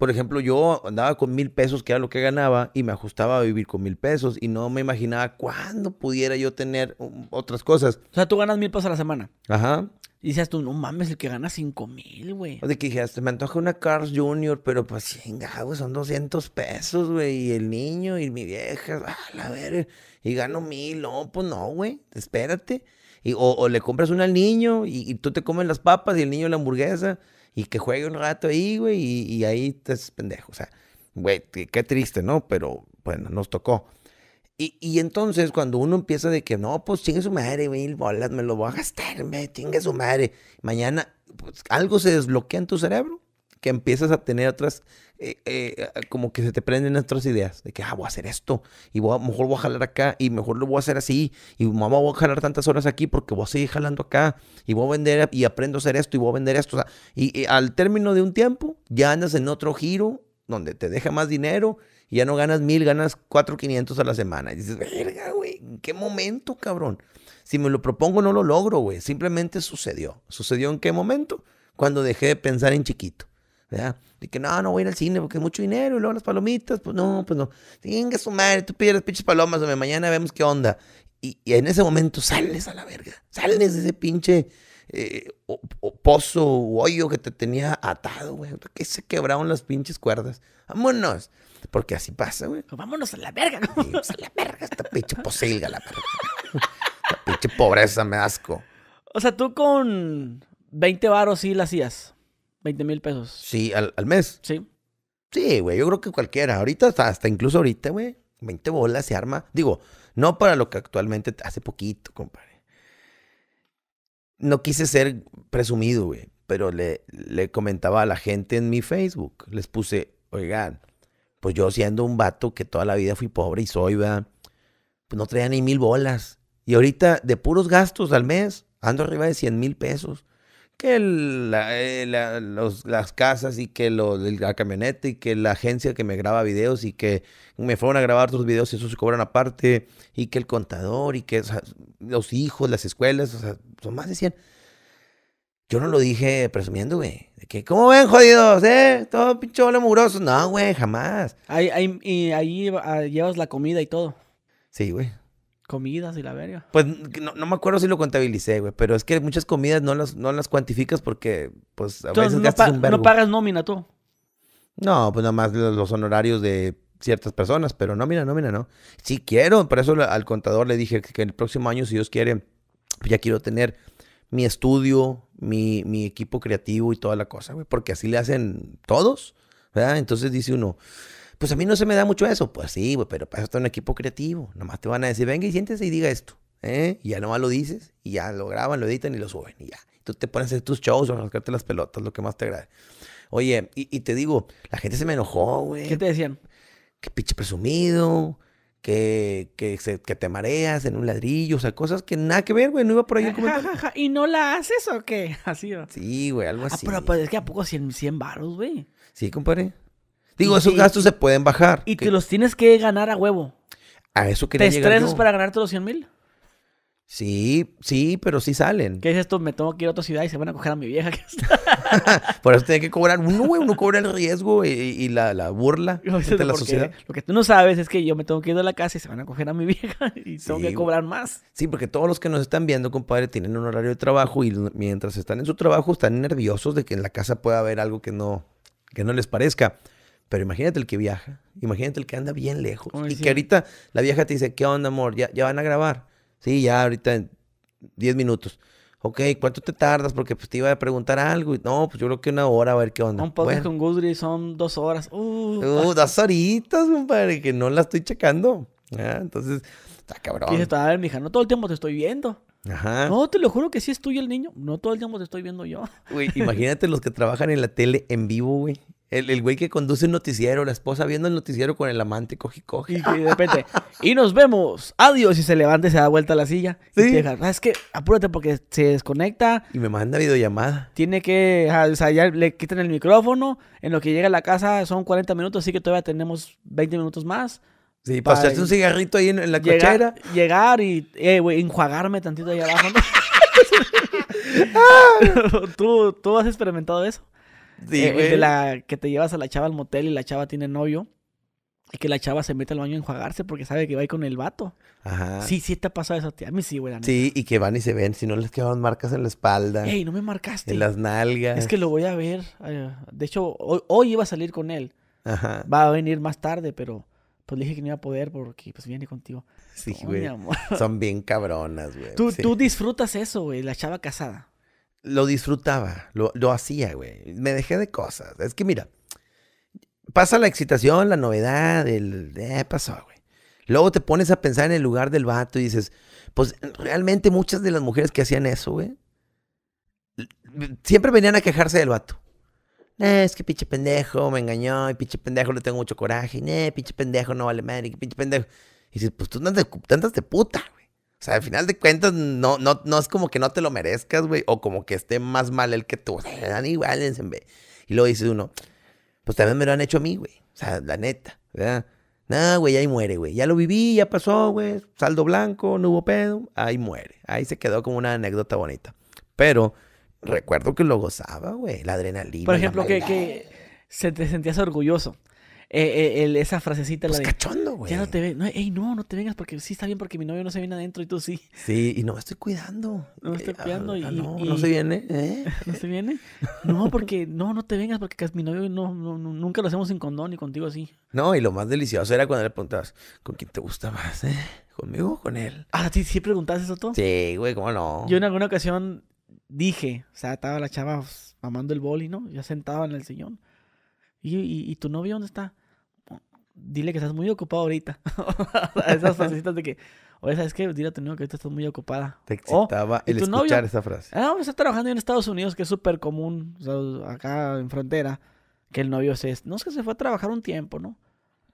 Por ejemplo, yo andaba con mil pesos, que era lo que ganaba, y me ajustaba a vivir con mil pesos, y no me imaginaba cuándo pudiera yo tener um, otras cosas. O sea, tú ganas mil pesos a la semana. Ajá. Y dices tú, no mames, el que gana cinco mil, güey. O de que dijiste, me antoja una Cars Junior, pero pues chinga, güey, son 200 pesos, güey, y el niño y mi vieja, a la y gano mil, no, pues no, güey, espérate. Y, o, le compras una al niño y, y tú te comes las papas y el niño la hamburguesa y que juegue un rato ahí, güey, y, ahí te pendejo. O sea, güey, qué triste, ¿no? Pero bueno, nos tocó. Y, entonces cuando uno empieza de que, no, pues chingue su madre, mil bolas, me lo voy a gastar, me chingue su madre. Mañana, pues algo se desbloquea en tu cerebro que empiezas a tener otras, eh, eh, como que se te prenden otras ideas, de que, ah, voy a hacer esto, y voy a, mejor voy a jalar acá, y mejor lo voy a hacer así, y mamá voy a jalar tantas horas aquí porque voy a seguir jalando acá, y voy a vender, y aprendo a hacer esto, y voy a vender esto, o y, al término de un tiempo, ya andas en otro giro, donde te deja más dinero, y ya no ganas mil, ganas cuatro quinientos a la semana, y dices, verga, güey, ¿en qué momento, cabrón? Si me lo propongo, no lo logro, güey. Simplemente sucedió. ¿Sucedió en qué momento? Cuando dejé de pensar en chiquito. ¿verdad? De que no, no voy al cine porque es mucho dinero y luego las palomitas, pues no, pues no. Tenga su madre, tú pides pinches palomas, hombre, mañana vemos qué onda. Y, en ese momento sales a la verga, sales de ese pinche eh, pozo o hoyo que te tenía atado, güey. Que se quebraron las pinches cuerdas. Vámonos. Porque así pasa, güey. Vámonos a la verga, Vámonos pues, a la verga, esta pinche posilga, la perra. esta pinche pobreza, me asco. O sea, tú con 20 varos sí la hacías. 20 mil pesos. Sí, al, mes. Sí. Sí, güey, yo creo que cualquiera. Ahorita, hasta, incluso ahorita, güey, 20 bolas se arma. Digo, no para lo que actualmente, hace poquito, compadre. No quise ser presumido, güey, pero le, comentaba a la gente en mi Facebook. Les puse, oigan, pues yo siendo un vato que toda la vida fui pobre y soy, ¿verdad? Pues no traía ni mil bolas. Y ahorita, de puros gastos al mes, ando arriba de 100 mil pesos que eh, los, las casas y que lo, la camioneta y que la agencia que me graba videos y que me fueron a grabar otros videos y eso se cobran aparte y que el contador y que los hijos, las escuelas, o sea, son más de 100. Yo no lo dije presumiendo, güey. De que, ¿cómo ven, jodidos, eh? Todo pinche amoroso. No, güey, jamás. Ahí, ahí, y ahí llevas la comida y todo. Sí, güey comidas y la verga. Pues no, me acuerdo si lo contabilicé, güey, pero es que muchas comidas no las, no las cuantificas porque, pues, a veces no ¿No pagas nómina tú? No, pues nada más los, honorarios de ciertas personas, pero nómina, nómina, no, Sí quiero, por eso al contador le dije que el próximo año, si Dios quiere, pues ya quiero tener mi estudio, mi, mi equipo creativo y toda la cosa, güey, porque así le hacen todos, ¿verdad? Entonces dice uno, pues a mí no se me da mucho eso. Pues sí, güey, pero para eso está un equipo creativo. Nomás te van a decir, venga y siéntese y diga esto. ¿eh? Y ya nomás lo dices y ya lo graban, lo editan y lo suben y ya. Tú te pones a hacer tus shows o rascarte las pelotas, lo que más te agrade. Oye, y, te digo, la gente se me enojó, güey. ¿Qué te decían? Que pinche presumido, que, que, te mareas en un ladrillo, o sea, cosas que nada que ver, güey, no iba por ahí el ¿Y no la haces o qué? Así, Sí, güey, algo ah, así. Ah, pero, pues, es que a poco 100, 100 baros, güey. Sí, compadre. Digo, esos gastos se pueden bajar. Y que... te los tienes que ganar a huevo. A eso quería ¿Te estresas para ganarte los 100 mil? Sí, sí, pero sí salen. ¿Qué es esto Me tengo que ir a otra ciudad y se van a coger a mi vieja. Por eso tiene que cobrar. Uno, güey, uno cobra el riesgo y, la, burla de la sociedad. Lo que tú no sabes es que yo me tengo que ir a la casa y se van a coger a mi vieja y tengo que cobrar más. Sí, porque todos los que nos están viendo, compadre, tienen un horario de trabajo y mientras están en su trabajo están nerviosos de que en la casa pueda haber algo que no, que no les parezca. Pero imagínate el que viaja, imagínate el que anda bien lejos. y que ahorita la vieja te dice, ¿qué onda, amor? ¿Ya, ya van a grabar? Sí, ya ahorita en 10 minutos. Ok, ¿cuánto te tardas? Porque pues, te iba a preguntar algo. Y, no, pues yo creo que una hora, a ver qué onda. Un podcast con Gudri son dos horas. Uh, uh ah. dos horitas, compadre, que no la estoy checando. Ah, entonces, está cabrón. Y estar? a ver, mija, no todo el tiempo te estoy viendo. Ajá. No, te lo juro que sí es tuyo el niño. No todo el tiempo te estoy viendo yo. imagínate los que trabajan en la tele en vivo, güey. El, güey que conduce el noticiero, la esposa viendo el noticiero con el amante, coge, coge. Y, de repente, y nos vemos, adiós. Y se levanta y se da vuelta a la silla. Y ah, es que apúrate porque se desconecta. Y me manda videollamada. Tiene que, ah, o sea, ya le quitan el micrófono. En lo que llega a la casa son 40 minutos, así que todavía tenemos 20 minutos más. Sí, para un cigarrito ahí en, la cochera. Llegar y, eh, güey, enjuagarme tantito ahí abajo. ¿Tú, ¿Tú has experimentado eso? Sí, eh, güey. la que te llevas a la chava al motel y la chava tiene novio. Y que la chava se mete al baño a enjuagarse porque sabe que va ahí con el vato. Ajá. Sí, sí te ha pasado eso. A mí sí, güey. Sí, y que van y se ven. Si no les quedaban marcas en la espalda. Ey, no me marcaste. En las nalgas. Es que lo voy a ver. Eh, de hecho, hoy, hoy iba a salir con él. Ajá. Va a venir más tarde, pero pues dije que no iba a poder porque pues viene contigo. Sí, güey. Son bien cabronas, güey. ¿Tú, disfrutas eso, güey, la chava casada. Lo disfrutaba, lo, lo hacía, güey. Me dejé de cosas. Es que mira, pasa la excitación, la novedad, el... Eh, pasó, güey. Luego te pones a pensar en el lugar del vato y dices, pues realmente muchas de las mujeres que hacían eso, güey, siempre venían a quejarse del vato. Eh, es que pinche pendejo me engañó, y pinche pendejo le tengo mucho coraje, y eh, pinche pendejo no vale madre, y pinche pendejo. Y dices, pues tú andas de, puta, güey. O sea, al final de cuentas, no, no, no es como que no te lo merezcas, güey, o como que esté más mal el que tú. O sea, dan iguales, en vez. Y luego dices uno, pues también me lo han hecho a mí, güey. O sea, la neta, ¿verdad? No, güey, ahí muere, güey. Ya lo viví, ya pasó, güey. Saldo blanco, no hubo pedo. Ahí muere. Ahí se quedó como una anécdota bonita. Pero recuerdo que lo gozaba, güey, la adrenalina. Por ejemplo, que, se te sentías orgulloso. Eh, eh, esa frasecita pues cachondo, güey. Ya no te ve, no, ey, no, no te vengas porque sí está bien porque mi novio no se viene adentro y tú sí. Sí, y no me estoy cuidando. No me estoy eh, cuidando ah, y, no, no se viene, ¿eh? No se viene. No, porque no, no te vengas porque mi novio no, nunca lo hacemos sin condón y contigo así. No, y lo más delicioso era cuando le preguntabas, ¿con quién te gusta más, ¿Conmigo o con él? Ah, ¿sí, sí preguntabas eso tú? Sí, güey, ¿cómo no? Yo en alguna ocasión dije, o sea, estaba la chava mamando el boli, ¿no? Ya sentada en el sillón. ¿Y, y, tu novio dónde está? Dile que estás muy ocupado ahorita. Esas frasecitas de que, oye, ¿sabes qué? Dile a tu novio que ahorita estás muy ocupada. Te excitaba el escuchar esa frase. Ah, pues está trabajando en Estados Unidos, que es súper común, o sea, acá en frontera, que el novio se... No es que se fue a trabajar un tiempo, ¿no?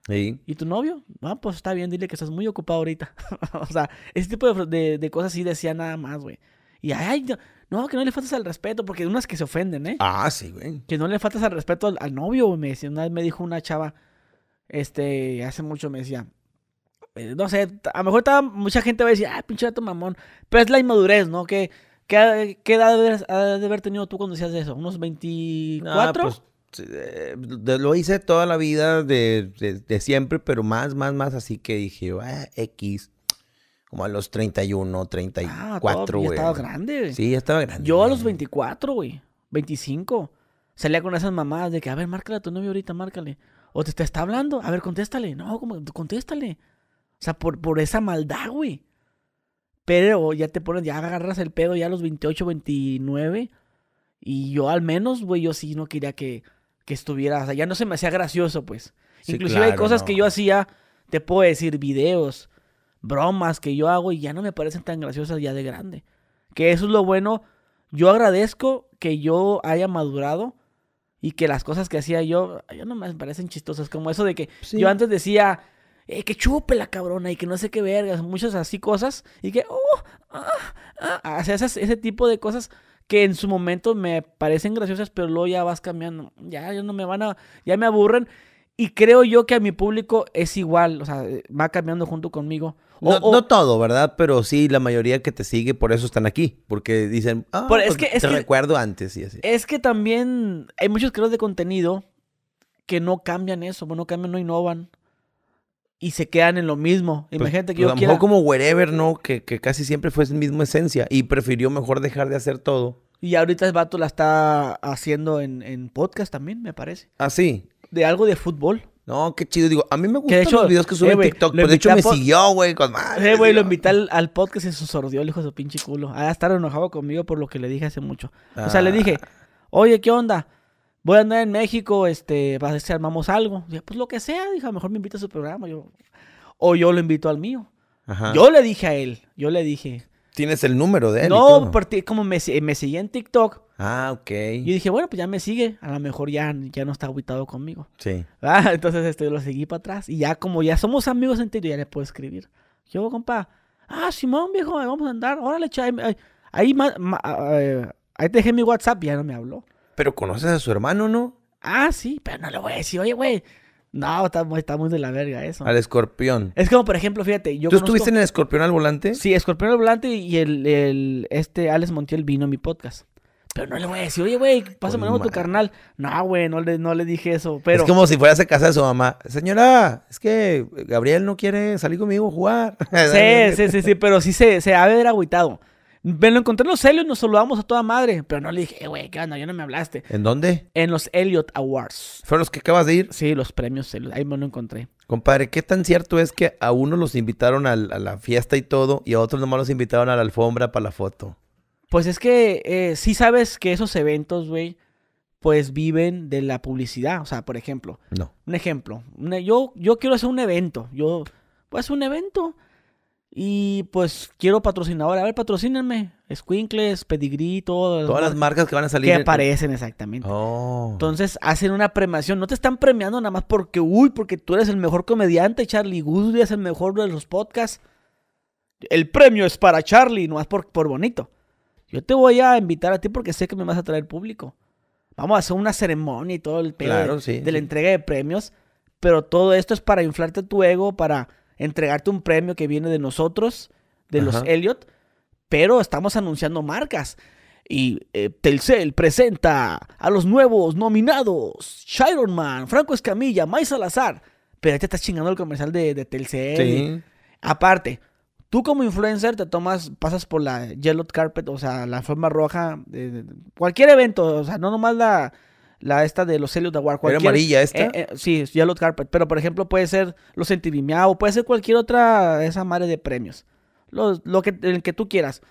¿Y? ¿Y tu novio? Ah, pues está bien, dile que estás muy ocupado ahorita. o sea, ese tipo de, de, de cosas sí decía nada más, güey. Y ay, no, que no le faltas al respeto, porque unas que se ofenden, ¿eh? Ah, sí, güey. Que no le faltas al respeto al, novio, güey. Me decía, una vez me dijo una chava, este, hace mucho me decía, eh, no sé, a lo mejor estaba, mucha gente va a decir, ah, pinche gato mamón. Pero es la inmadurez, ¿no? Que, ¿Qué edad de haber, tenido tú cuando decías eso? ¿Unos 24? Ah, pues, lo hice toda la vida, de, siempre, pero más, más, más. Así que dije, ah, X. Como a los 31, 34, ah, güey. Ah, estaba grande. Sí, ya estaba grande. Yo a los 24, güey. 25. Salía con esas mamadas de que, a ver, márcale a tu novio ahorita, márcale. O te, está hablando, a ver, contéstale. No, como, contéstale. O sea, por, por esa maldad, güey. Pero ya te pones, ya agarras el pedo ya a los 28, 29. Y yo al menos, güey, yo sí no quería que, que estuviera. O sea, ya no se me hacía gracioso, pues. Inclusive hay cosas que yo hacía, te puedo decir, videos bromas que yo hago y ya no me parecen tan graciosas ya de grande. Que eso es lo bueno. Yo agradezco que yo haya madurado y que las cosas que hacía yo, yo no me parecen chistosas. Como eso de que yo antes decía, eh, que chupe la cabrona y que no sé qué vergas, muchas así cosas. Y que, oh, ah, ah", ese tipo de cosas que en su momento me parecen graciosas, pero luego ya vas cambiando. Ya, ya no me van a, ya me aburren. Y creo yo que a mi público es igual, o sea, va cambiando junto conmigo no, todo, ¿verdad? Pero sí, la mayoría que te sigue por eso están aquí. Porque dicen, ah, pues, te recuerdo antes y Es que también hay muchos creadores de contenido que no cambian eso, no cambian, no innovan. Y se quedan en lo mismo. Pues, Imagínate que pues, yo. como wherever, ¿no? Que, casi siempre fue esa misma esencia. Y prefirió mejor dejar de hacer todo. Y ahorita el vato la está haciendo en, en podcast también, me parece. Ah, sí. De algo de fútbol. No, qué chido. Digo, a mí me gustan los videos que sube eh, TikTok. de hecho me siguió, güey. Con madre, eh, güey, lo invité al, podcast y se sordió el hijo de su pinche culo. A estar enojado conmigo por lo que le dije hace mucho. O sea, le dije, ah. oye, ¿qué onda? Voy a andar en México, este, va ver si armamos algo. pues lo que sea, dijo, mejor me invita a su programa. Yo, o yo lo invito al mío. Yo le dije a él, yo le dije. Tienes el número de él. No, porque como me, me en TikTok, Ah, ok. Y dije, bueno, pues ya me sigue. A lo mejor ya, ya no está aguitado conmigo. Sí. Ah, Entonces este, lo seguí para atrás. Y ya como ya somos amigos en ya le puedo escribir. Yo, compa, ah, Simón, viejo, vamos a andar. Órale, chay. Ahí, ah, eh, ahí, dejé mi WhatsApp, ya no me habló. Pero conoces a su hermano, ¿no? Ah, sí, pero no le voy a decir, oye, güey. No, estamos de la verga eso. Al escorpión. Es como, por ejemplo, fíjate, yo. ¿Tú estuviste en el escorpión al volante? Sí, escorpión al volante y el, el este Alex Montiel vino a mi podcast pero no le voy a decir, oye, güey, pásame a tu carnal. No, güey, no le, dije eso, pero... Es como si fueras a casa de su mamá. Señora, es que Gabriel no quiere salir conmigo a jugar. sí, sí, sí, sí, pero sí se, ha de ver agüitado. Me lo encontré en los Elliot, nos saludamos a toda madre. Pero no le dije, eh, güey, ¿qué onda? Yo no me hablaste. ¿En dónde? En los Elliot Awards. ¿Fueron los que acabas de ir? Sí, los premios Elliot. Ahí me lo encontré. Compadre, ¿qué tan cierto es que a uno los invitaron a la fiesta y todo, y a otros nomás los invitaron a la alfombra para la foto? Pues es que eh, sí sabes que esos eventos, güey, pues viven de la publicidad. O sea, por ejemplo. No. Un ejemplo. yo, yo quiero hacer un evento. Yo, pues un evento. Y pues quiero patrocinador. A ver, patrocínenme. Squinkles, Pedigree, Todas las marcas que van a salir. Que aparecen, exactamente. Oh. Entonces hacen una premiación. No te están premiando nada más porque, uy, porque tú eres el mejor comediante. Charlie Goodley es el mejor de los podcasts. El premio es para Charlie, no es por bonito. Yo te voy a invitar a ti porque sé que me vas a traer público. Vamos a hacer una ceremonia y todo el pedo de, la entrega de premios. Pero todo esto es para inflarte tu ego, para entregarte un premio que viene de nosotros, de los Elliot. Pero estamos anunciando marcas. Y eh, Telcel presenta a los nuevos nominados: Shiron Man, Franco Escamilla, May Salazar. Pero ahí te estás chingando el comercial de, de Telcel. Sí. Aparte, Tú como influencer te tomas, pasas por la yellow carpet, o sea, la alfombra roja, de cualquier evento, o sea, no nomás la, la esta de los Helios de Cualquier, ¿Era amarilla esta? Eh, eh, sí, yellow carpet, pero por ejemplo puede ser los o puede ser cualquier otra esa madre de premios, lo que, que tú quieras.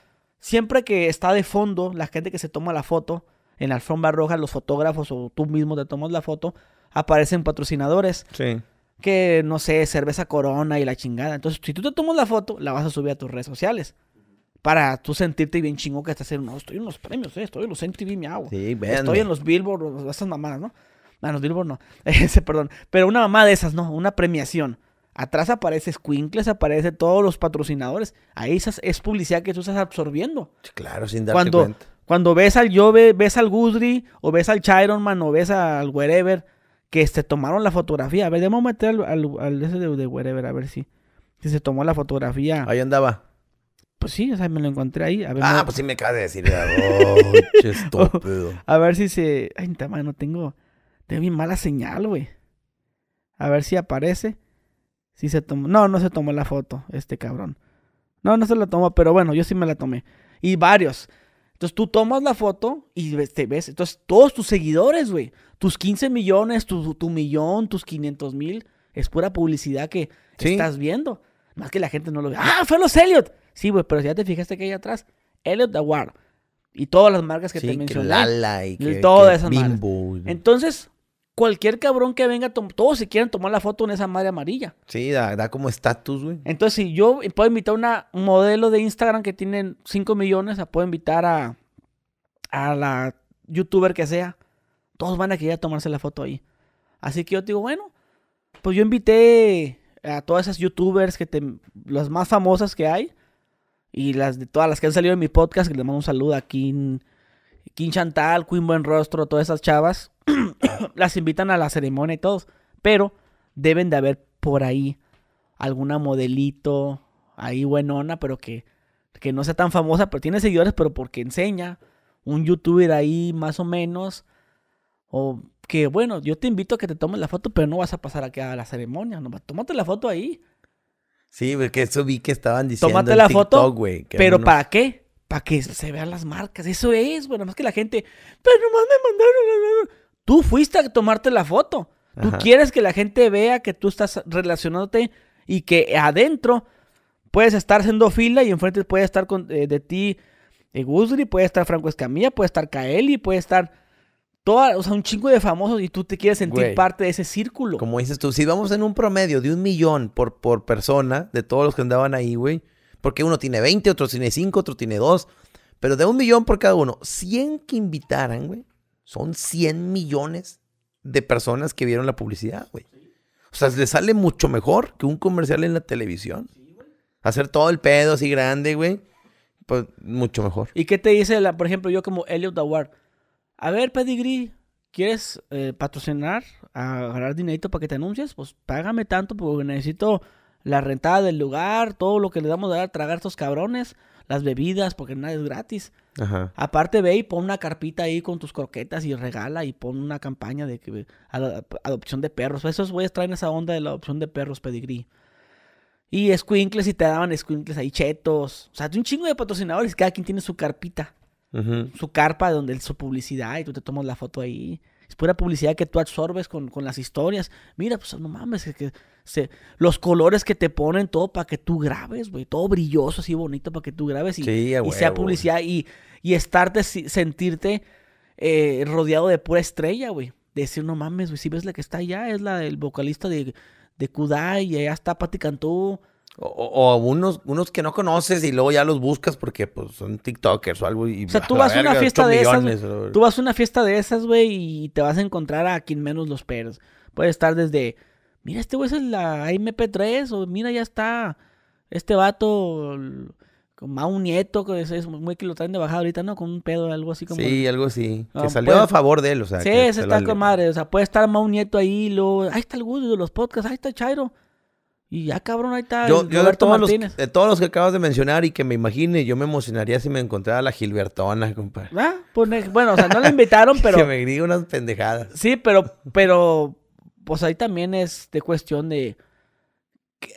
Siempre que está de fondo la gente que se toma la foto en la alfombra roja, los fotógrafos o tú mismo te tomas la foto, aparecen patrocinadores. Sí que, no sé, cerveza corona y la chingada. Entonces, si tú te tomas la foto, la vas a subir a tus redes sociales. Para tú sentirte bien chingo que estás en, no, estoy en los premios, eh, estoy en los MTV, mi agua. Sí, estoy en los Billboard, esas mamadas, ¿no? en ah, los Billboard no, ese, perdón. Pero una mamá de esas, no, una premiación. Atrás aparece Squinkles, aparece todos los patrocinadores. Ahí esas, es publicidad que tú estás absorbiendo. Claro, sin darte cuando, cuenta. Cuando ves al Jove, ves al Gudri, o ves al Chironman, o ves al wherever, que se tomaron la fotografía. A ver, debemos meter al, al, de, de wherever, a ver si, si se tomó la fotografía. Ahí andaba. Pues sí, o sea, me lo encontré ahí. ah, pues sí me acaba de decir. Oh, oh, estúpido. A ver si se. Ay, tama, no tengo. Tengo mi mala señal, güey. A ver si aparece. Si se tomó. No, no se tomó la foto, este cabrón. No, no se la tomó, pero bueno, yo sí me la tomé. Y varios. Entonces tú tomas la foto y te ves. Entonces todos tus seguidores, güey, tus 15 millones, tu, millón, tus 500 mil, es pura publicidad que estás viendo. Más que la gente no lo ve. ¡Ah, fue los Elliot! Sí, güey, pero si ya te fijaste que hay atrás, Elliot Award. Y todas las marcas que te mencioné. Que y que, todas que Bimbo. Entonces, cualquier cabrón que venga, todos si quieren tomar la foto en esa madre amarilla. Sí, da, como estatus, güey. Entonces, si yo puedo invitar a una modelo de Instagram que tiene 5 millones, a puedo invitar a, a la youtuber que sea, todos van a querer tomarse la foto ahí. Así que yo digo, bueno, pues yo invité a todas esas youtubers que te, las más famosas que hay y las de todas las que han salido en mi podcast, que les mando un saludo aquí en Kim Chantal, Queen Buen Rostro, todas esas chavas, las invitan a la ceremonia y todos. Pero deben de haber por ahí alguna modelito, ahí buenona, pero que, que no sea tan famosa, pero tiene seguidores, pero porque enseña. Un youtuber ahí más o menos. O que bueno, yo te invito a que te tomes la foto, pero no vas a pasar aquí a la ceremonia. tómate la foto ahí. Sí, porque eso vi que estaban diciendo. Tómate la TikTok, foto, pero ¿para qué? para que se vean las marcas. Eso es, bueno, más que la gente, pero pues, nomás me mandaron. Tú fuiste a tomarte la foto. Tú quieres que la gente vea que tú estás relacionándote y que adentro puedes estar haciendo fila y enfrente puede estar eh, de ti eh, Guzri, puede estar Franco Escamilla, puede estar Kaeli, puede estar toda, o sea, un chingo de famosos y tú te quieres sentir parte de ese círculo. Como dices tú, si vamos en un promedio de un millón por, por persona, de todos los que andaban ahí, güey, porque uno tiene 20, otro tiene 5, otro tiene 2. Pero de un millón por cada uno. 100 que invitaran, güey. Son 100 millones de personas que vieron la publicidad, güey. O sea, le sale mucho mejor que un comercial en la televisión. Hacer todo el pedo así grande, güey. Pues mucho mejor. ¿Y qué te dice, la, por ejemplo, yo como Elliot Award? A ver, Pedigree, ¿quieres eh, patrocinar, a dinerito para que te anuncies? Pues págame tanto porque necesito la rentada del lugar, todo lo que le damos dar a tragar a estos cabrones, las bebidas, porque nada es gratis. Ajá. Aparte ve y pon una carpita ahí con tus croquetas y regala y pon una campaña de que, adopción de perros. Esos güeyes traen esa onda de la adopción de perros pedigrí. Y squinkles y te daban squinkles ahí, chetos. O sea, un chingo de patrocinadores, cada quien tiene su carpita. Su carpa donde su publicidad y tú te tomas la foto ahí. Es pura publicidad que tú absorbes con, las historias. Mira, pues no mames, que, se, los colores que te ponen, todo para que tú grabes, güey. Todo brilloso, así bonito para que tú grabes y, sea publicidad y, y estarte, sentirte eh, rodeado de pura estrella, güey. Decir, no mames, güey, si ves la que está allá, es la del vocalista de, de Kudai y allá está Pati Cantú o, o unos, que no conoces y luego ya los buscas porque pues, son TikTokers o algo. Y, o sea, tú vas, a una fiesta de esas. Tú vas a una fiesta de esas, güey, y te vas a encontrar a quien menos los perros. Puede estar desde. Mira, este güey es la MP3. O mira, ya está. Este vato. Con Mau Nieto, que es, muy que lo traen de bajada ahorita, ¿no? Con un pedo, o algo así como. Sí, algo así. que ah, salió a favor de él, o sea. Sí, ese está con madre. O sea, puede estar Mau Nieto ahí, luego, ahí está el güey de los podcasts, ahí está Chairo. Y ya, cabrón, ahí está yo, de todos Martínez. Los, de todos los que acabas de mencionar y que me imagine, yo me emocionaría si me encontrara la Gilbertona, compadre. Ah, pues, bueno, o sea, no la invitaron, pero... que me diga unas pendejadas. Sí, pero, pero, pues ahí también es de cuestión de...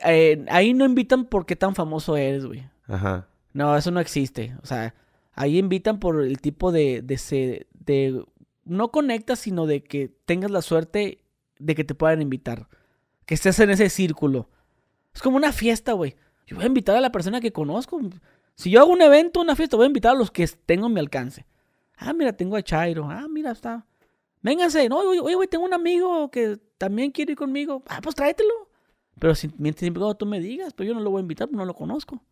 Eh, ahí no invitan porque tan famoso eres, güey. Ajá. No, eso no existe. O sea, ahí invitan por el tipo de... de, de no conectas, sino de que tengas la suerte de que te puedan invitar. Que estés en ese círculo es como una fiesta, güey. Yo voy a invitar a la persona que conozco. Si yo hago un evento, una fiesta, voy a invitar a los que tengo en mi alcance. Ah, mira, tengo a Chairo. Ah, mira, está. Vénganse. No, oye, güey, tengo un amigo que también quiere ir conmigo. Ah, pues tráetelo. Pero si, mientras oh, tú me digas, pero yo no lo voy a invitar, no lo conozco.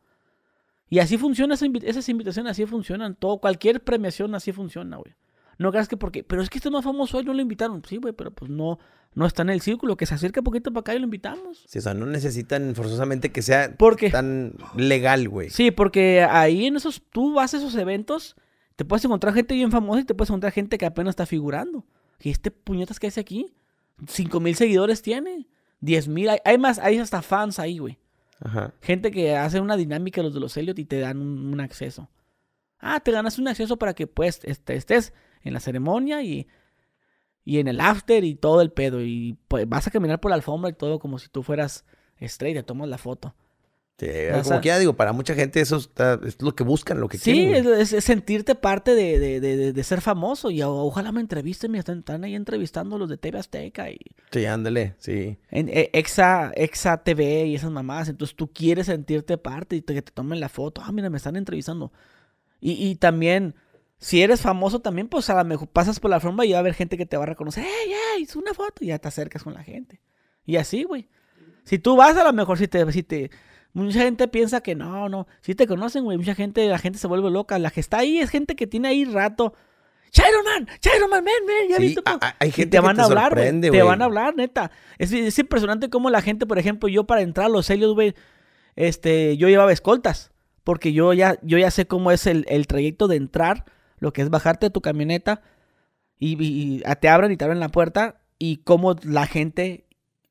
Y así funciona esa esas invitaciones, así funcionan. Todo, cualquier premiación así funciona, güey. No creas que porque, pero es que este más famoso, hoy no lo invitaron. Sí, güey, pero pues no, no está en el círculo, que se acerca poquito para acá y lo invitamos. Sí, o sea, no necesitan forzosamente que sea porque, tan legal, güey. Sí, porque ahí en esos, tú vas a esos eventos, te puedes encontrar gente bien famosa y te puedes encontrar gente que apenas está figurando. Y este puñetas que hace aquí, Cinco mil seguidores tiene, Diez mil, hay, más, hay hasta fans ahí, güey. Ajá. Gente que hace una dinámica los de los Elliot y te dan un, acceso. Ah, te ganas un acceso para que pues este, estés en la ceremonia y, y en el after y todo el pedo. Y pues, vas a caminar por la alfombra y todo como si tú fueras estrella, tomas la foto. como que ya digo, para mucha gente eso está, es lo que buscan, lo que sí, quieren. Sí, es, sentirte parte de, de, ser famoso y ojalá me entrevisten, me están, ahí entrevistando los de TV Azteca. Y, sí, ándale, sí. En eh, Exa, Exa TV y esas mamás. entonces tú quieres sentirte parte y que te tomen la foto. Ah, mira, me están entrevistando. Y, y también si eres famoso también, pues a lo mejor pasas por la forma y va a haber gente que te va a reconocer. ¡Ey, ey! Es una foto y ya te acercas con la gente. Y así, güey. Si tú vas, a lo mejor si te, si Mucha gente piensa que no, no. Si te conocen, güey. Mucha gente, la gente se vuelve loca. La que está ahí es gente que tiene ahí rato. Chairo Man, ya Hay, gente te van a hablar, güey. Te van a hablar, neta. Es, impresionante cómo la gente, por ejemplo, yo para entrar a los sellos, güey, este, yo llevaba escoltas. Porque yo ya, yo ya sé cómo es el, el trayecto de entrar lo que es bajarte de tu camioneta y, ah, te abren y te abren la puerta y cómo la gente,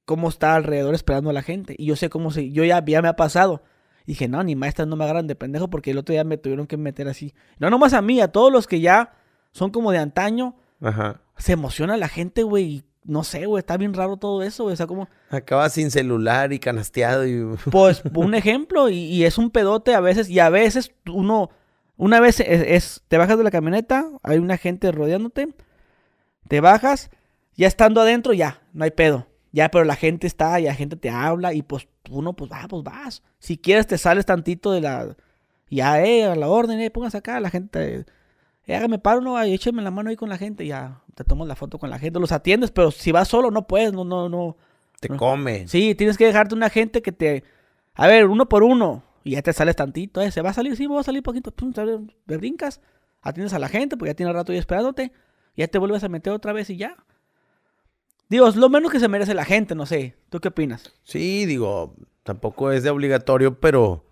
cómo está alrededor esperando a la gente. Y yo sé cómo se, yo ya, ya me ha pasado. Y dije, no, ni maestras no me agarran de pendejo porque el otro día me tuvieron que meter así. No nomás a mí, a todos los que ya son como de antaño. Ajá. Se emociona la gente, güey. no sé, güey, está bien raro todo eso, güey. O sea, como... Acaba sin celular y canasteado y... Pues un ejemplo, y es un pedote a veces. Y a veces uno una vez es, te bajas de la camioneta, hay una gente rodeándote, te bajas, ya estando adentro, ya, no hay pedo. Ya, pero la gente está, y la gente te habla, y pues uno, pues va, pues vas. Si quieres, te sales tantito de la. Ya, eh, a la orden, eh, pongas acá, la gente. Eh, hágame paro, no, ahí, la mano ahí con la gente, ya, te tomas la foto con la gente, los atiendes, pero si vas solo, no puedes, no, no, no. Te come. Sí, tienes que dejarte una gente que te. A ver, uno por uno y ya te sales tantito, eh, se va a salir, sí, va a salir poquito, pum, te brincas, atiendes a la gente, Porque ya tiene rato ahí esperándote, ya te vuelves a meter otra vez y ya. Digo, es lo menos que se merece la gente, no sé. ¿Tú qué opinas? Sí, digo, tampoco es de obligatorio, pero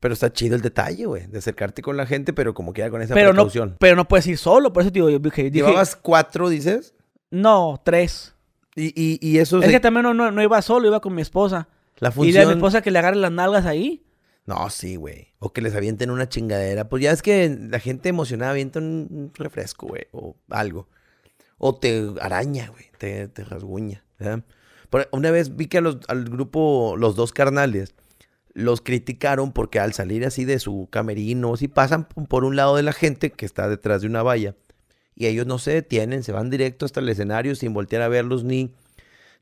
pero está chido el detalle, güey, de acercarte con la gente, pero como quiera con esa pero No, pero no puedes ir solo, por eso digo, yo dije, ¿Llevabas cuatro, dices? No, tres. Y, y, eso... Es Es que también no, iba solo, iba con mi esposa. La función... Y de mi esposa que le agarre las nalgas ahí. No, sí, güey. O que les avienten una chingadera. Pues ya es que la gente emocionada avienta un refresco, güey, o algo. O te araña, güey, te, rasguña. E, una vez vi que al grupo, los dos carnales, los criticaron porque al salir así de su camerino, si pasan por un lado de la gente que está detrás de una valla, y ellos no se detienen, se van directo hasta el escenario sin voltear a verlos ni,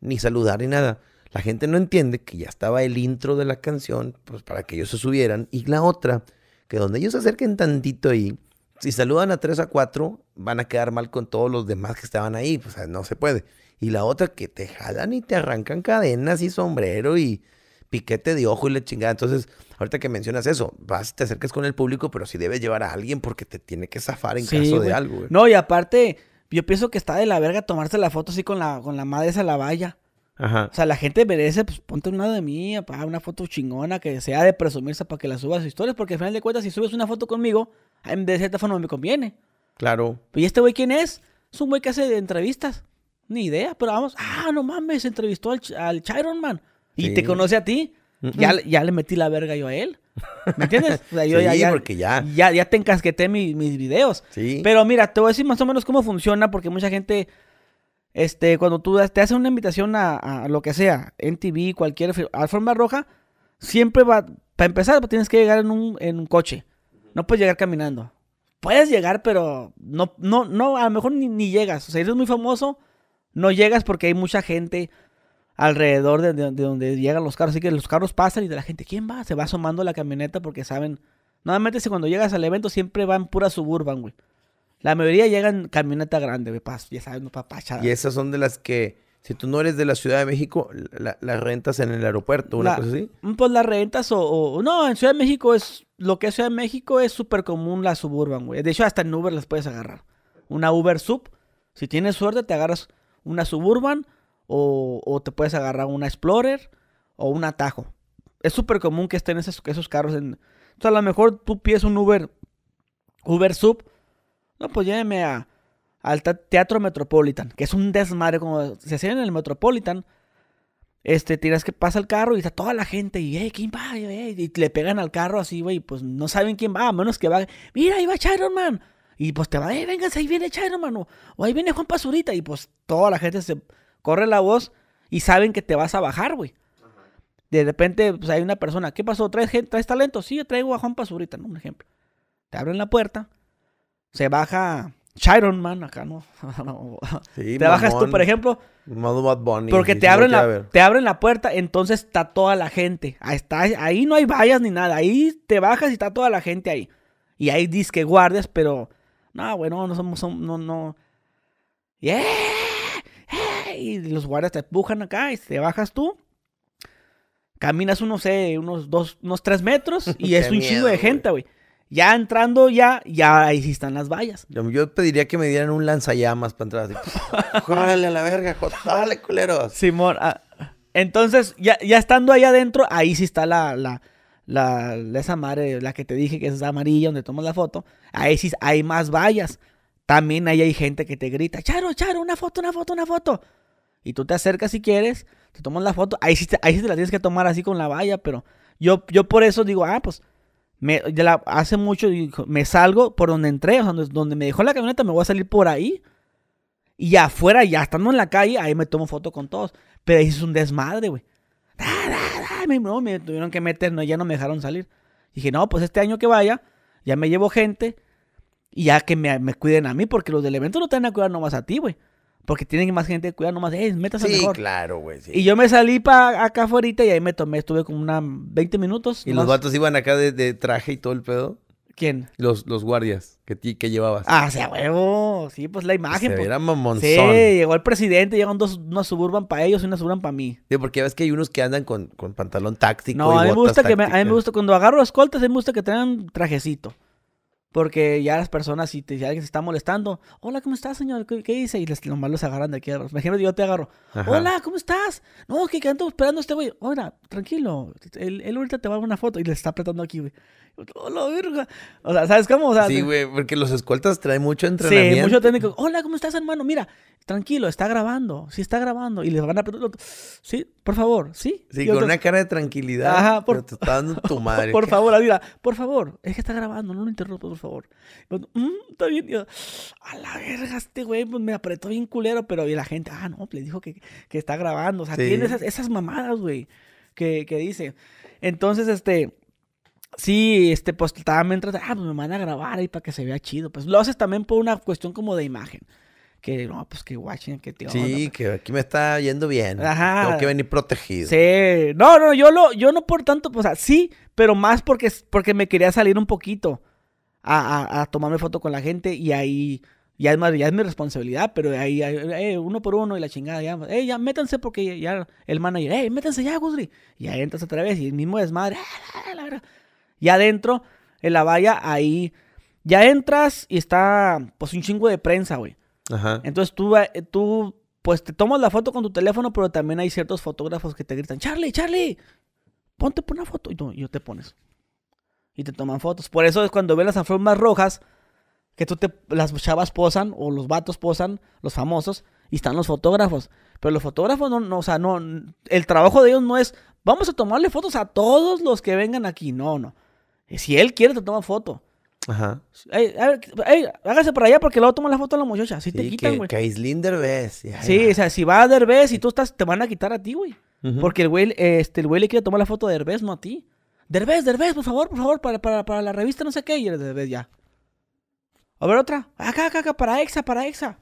ni saludar ni nada. La gente no entiende que ya estaba el intro de la canción, pues para que ellos se subieran. Y la otra, que donde ellos se acerquen tantito ahí, si saludan a tres a cuatro, van a quedar mal con todos los demás que estaban ahí, pues no se puede. Y la otra, que te jalan y te arrancan cadenas y sombrero y piquete de ojo y la chingada. Entonces, ahorita que mencionas eso, vas, te acercas con el público, pero si sí debes llevar a alguien porque te tiene que zafar en caso de algo, No, y aparte, yo pienso que está de la verga tomarse la foto así con la, con la madre esa la valla. Ajá. O sea, la gente merece, pues ponte una lado de mí, una foto chingona que sea de presumirse para que la suba a sus historias, porque al final de cuentas, si subes una foto conmigo, de cierta forma me conviene. Claro. ¿Y este güey quién es? Es un güey que hace entrevistas. Ni idea, pero vamos, ah, no mames, entrevistó al, al Chiron Man. Y te conoce a ti. Ya, ya le metí la verga yo a él. ¿Me entiendes? sí, ya, porque ya. ya. Ya te encasqueté mis videos. Sí. Pero mira, te voy a decir más o menos cómo funciona, porque mucha gente este, cuando tú te hace una invitación a, lo que sea, en TV, cualquier Forma roja, siempre va, para empezar, pues, tienes que llegar en un, coche. No puedes llegar caminando. Puedes llegar, pero no, no, no, a lo mejor ni, llegas. O sea, eres muy famoso, no llegas porque hay mucha gente alrededor de, donde llegan los carros. Así que los carros pasan y de la gente, ¿quién va? Se va asomando la camioneta porque saben. Normalmente si cuando llegas al evento siempre van pura suburban, güey. La mayoría llegan camioneta grande, ya sabes, no Y esas son de las que, si tú no eres de la Ciudad de México, las rentas en el aeropuerto, una cosa así. Mm, pues las rentas o, No, en Ciudad de México es... Lo que es Ciudad de México es súper común la Suburban, güey. De hecho, hasta en Uber las puedes agarrar. Una Uber Sub. Si tienes suerte, te agarras una Suburban o, te puedes agarrar una Explorer o un Atajo. Es súper común que estén esos, esos carros en... O a lo mejor tú pides un Uber... Uber Sub no, pues lléveme a, al Teatro Metropolitan, que es un desmadre, como se hacen en el Metropolitan. Este, tiras que pasa el carro y está toda la gente y, eh ¿quién va? Y le pegan al carro así, güey, pues no saben quién va, a menos que va, mira, ahí va Chiron Man. Y pues te va, eh, vénganse, ahí viene Chiron Man, o, ahí viene Juan Pazurita. Y pues toda la gente se corre la voz y saben que te vas a bajar, güey. De repente, pues hay una persona, ¿qué pasó? ¿Traes, gente, ¿Traes talento? Sí, yo traigo a Juan Pazurita, ¿no? Un ejemplo. Te abren la puerta, se baja Chiron Man acá, ¿no? te bajas tú, por ejemplo. Porque te abren, la, te abren la puerta, entonces está toda la gente. Ahí, está, ahí no hay vallas ni nada. Ahí te bajas y está toda la gente ahí. Y ahí dices que guardias, pero. No, bueno, no somos. no, no. Y los guardias te empujan acá y te bajas tú. Caminas, unos, no unos dos, unos tres metros y es un chido chingo de gente, güey. Ya entrando ya, ya ahí sí están las vallas. Yo, pediría que me dieran un lanzallamas para entrar. Así. a la verga, ¡Joderle, culeros. Simón, ah, entonces, ya, estando ahí adentro, ahí sí está la, la, esa madre, la que te dije que es amarilla, donde tomas la foto. Ahí sí hay más vallas. También ahí hay gente que te grita, Charo, Charo, una foto, una foto, una foto. Y tú te acercas si quieres, te tomas la foto. Ahí sí, ahí te la tienes que tomar así con la valla, pero yo, yo por eso digo, ah, pues me, hace mucho me salgo por donde entré, o sea, donde, me dejó la camioneta, me voy a salir por ahí. Y afuera, ya estando en la calle, ahí me tomo foto con todos. Pero ahí es un desmadre, güey. Me, me tuvieron que meter, no, ya no me dejaron salir. Dije, no, pues este año que vaya, ya me llevo gente y ya que me, cuiden a mí, porque los del evento no te van a cuidar nomás a ti, güey. Porque tienen más gente que cuidar, nomás, eh, metas sí, mejor. claro, güey. Y yo me salí para acá afuera y ahí me tomé, estuve como unas 20 minutos. ¿Y los vatos iban acá de, traje y todo el pedo? ¿Quién? Los, los guardias que, ti que llevabas. Ah, sea huevo. Sí, pues la pues imagen. Se era pues. Sí, llegó el presidente, llegaron dos, una suburban para ellos y una suburban para mí. Sí, porque ves que hay unos que andan con, con pantalón táctico. No, a mí me gusta que a mí me gusta, cuando agarro las coltas, a mí me gusta que tengan trajecito. Porque ya las personas, si, te, alguien se está molestando, hola, ¿cómo estás, señor? ¿Qué, dice? Y los malos se agarran de aquí. Imagínate, yo te agarro. Hola, ¿cómo estás? No, que ando esperando a este güey. Hola, tranquilo. Él, él, ahorita te va a dar una foto y le está apretando aquí, güey. Hola, oh, verga. O sea, ¿sabes cómo? sí, güey, porque los escoltas traen mucho entrenamiento. Sí, mucho técnico. Hola, ¿cómo estás, hermano? Mira, tranquilo, está grabando, sí está grabando. Y les van a preguntar, sí, por favor, sí. Sí, con una cara de tranquilidad, Ajá, por... pero te está dando tu madre. por favor, mira, por favor, es que está grabando, no lo interrumpa, por favor. Mm, está bien. a la verga, este güey pues, me apretó bien culero, pero y la gente, ah, no, pues, le dijo que, está grabando. O sea, tiene esas, mamadas, güey, que, dice. Entonces, este... Sí, este, pues estaba mientras, ah, pues me van a grabar ahí para que se vea chido. Pues lo haces también por una cuestión como de imagen que no, pues que Washington, que tío. Sí, que aquí me está yendo bien. Tengo que venir protegido. Sí. No, no, yo lo, yo no por tanto, o sea, sí, pero más porque, porque me quería salir un poquito a, tomarme foto con la gente y ahí ya es, más, ya es mi responsabilidad, pero ahí, eh, uno por uno y la chingada, ya, eh, ya métanse porque ya, el manager, eh, métanse ya, Gusri. Y ahí entras otra vez y el mismo desmadre, ya ah, Y adentro, en la valla, ahí, ya entras y está, pues, un chingo de prensa, güey. Entonces tú, eh, tú, pues te tomas la foto con tu teléfono, pero también hay ciertos fotógrafos que te gritan, Charlie, Charlie, ponte por una foto. Y yo te pones. Y te toman fotos. Por eso es cuando ven las alfombras rojas, que tú te, las chavas posan, o los vatos posan, los famosos, y están los fotógrafos. Pero los fotógrafos, no, no, o sea, no, el trabajo de ellos no es, vamos a tomarle fotos a todos los que vengan aquí. No, no. Si él quiere, te toma foto. Ajá. Ey, hágase para allá porque luego toman la foto a la muchacha. Así te quitan, güey. Que, que Islín Derbez. sí, o sea, si va a Derbez y tú estás, te van a quitar a ti, güey. Porque el güey, este, el güey le quiere tomar la foto de Derbez, no a ti. Derbez, Derbez, por favor, por favor, para, para, para la revista no sé qué. Y el Derbez ya. A ver otra. Acá, acá, acá, para Exa, para Exa.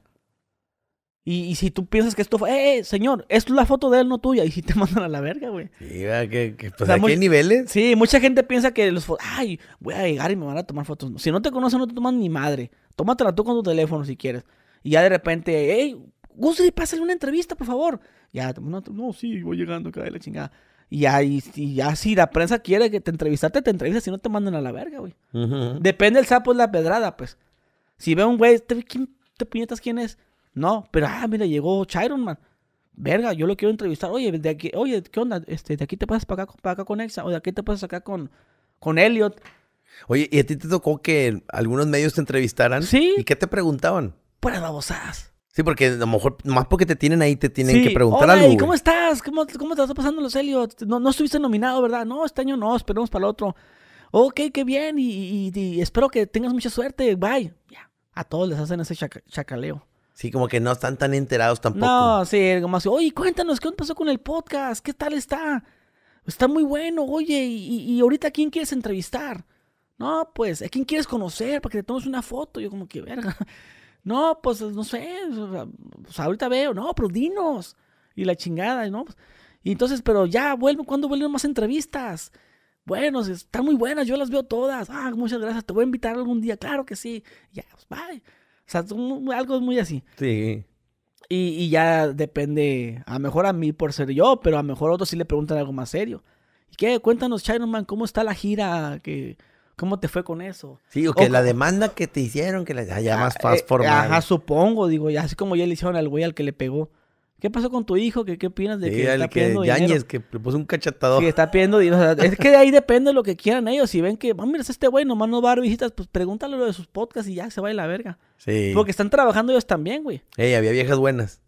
Y, si tú piensas que esto fue, eh, eh, señor, esto es la foto de él, no tuya. Y si te mandan a la verga, güey. Sí, que, que pues, ¿a qué niveles? Sí, mucha gente piensa que los fotos... ay, voy a llegar y me van a tomar fotos. Si no te conocen, no te toman ni madre. Tómatela tú con tu teléfono si quieres. Y ya de repente, hey, Gusri, pásale una entrevista, por favor. Ya, no, sí, voy llegando, cae la chingada. Y ya, ya, si la prensa quiere que te entrevistarte, te entrevistas. si no te mandan a la verga, güey. Depende el sapo de la pedrada, pues. Si ve un güey, te puñetas quién es? No, pero ah, mira, llegó Chiron Man. Verga, yo lo quiero entrevistar. Oye, de aquí, oye, ¿qué onda? Este, de aquí te pasas para acá, para acá con Exa, o de aquí te pasas acá con, con Elliot. Oye, ¿y a ti te tocó que algunos medios te entrevistaran? Sí. ¿Y qué te preguntaban? Para babosadas. Sí, porque a lo mejor, más porque te tienen ahí, te tienen que preguntar algo. ¿Cómo estás? ¿Cómo, ¿Cómo te está pasando los Elliot? No, no estuviste nominado, ¿verdad? No, este año no, esperemos para el otro. Ok, qué bien, y, espero que tengas mucha suerte. Bye. Ya, a todos les hacen ese chacaleo. Sí, como que no están tan enterados tampoco. No, sí, como así, oye, cuéntanos, ¿qué pasó con el podcast? ¿Qué tal está? Está muy bueno, oye, y, y ahorita quién quieres entrevistar? No, pues, ¿a quién quieres conocer para que te tomes una foto? Yo como que, verga. No, pues, no sé, pues, ahorita veo, no, pero pues, Y la chingada, ¿no? Pues, y entonces, pero ya, vuelvo, ¿cuándo vuelven más entrevistas? Bueno, están muy buenas, yo las veo todas. Ah, muchas gracias, te voy a invitar algún día, claro que sí. Ya, pues, bye. O sea, algo muy así. Sí. Y, y, ya depende, a lo mejor a mí por ser yo, pero a lo mejor a otros sí le preguntan algo más serio. ¿Y qué? Cuéntanos, Chinaman, ¿cómo está la gira? que ¿Cómo te fue con eso? Sí, o que la demanda que te hicieron, que la llamas ah, más fast formal. Eh, ajá, supongo, digo, ya así como ya le hicieron al güey al que le pegó. ¿Qué pasó con tu hijo? ¿Qué, qué opinas de que está que pidiendo Yañez, que le puso un cachatador. Que está pidiendo dinero. es que de ahí depende de lo que quieran ellos. Si ven que, ah, mira, este güey nomás no va a dar visitas, pues pregúntale lo de sus podcasts y ya se va a la verga. Sí. Porque están trabajando ellos también, güey. Ey, había viejas buenas.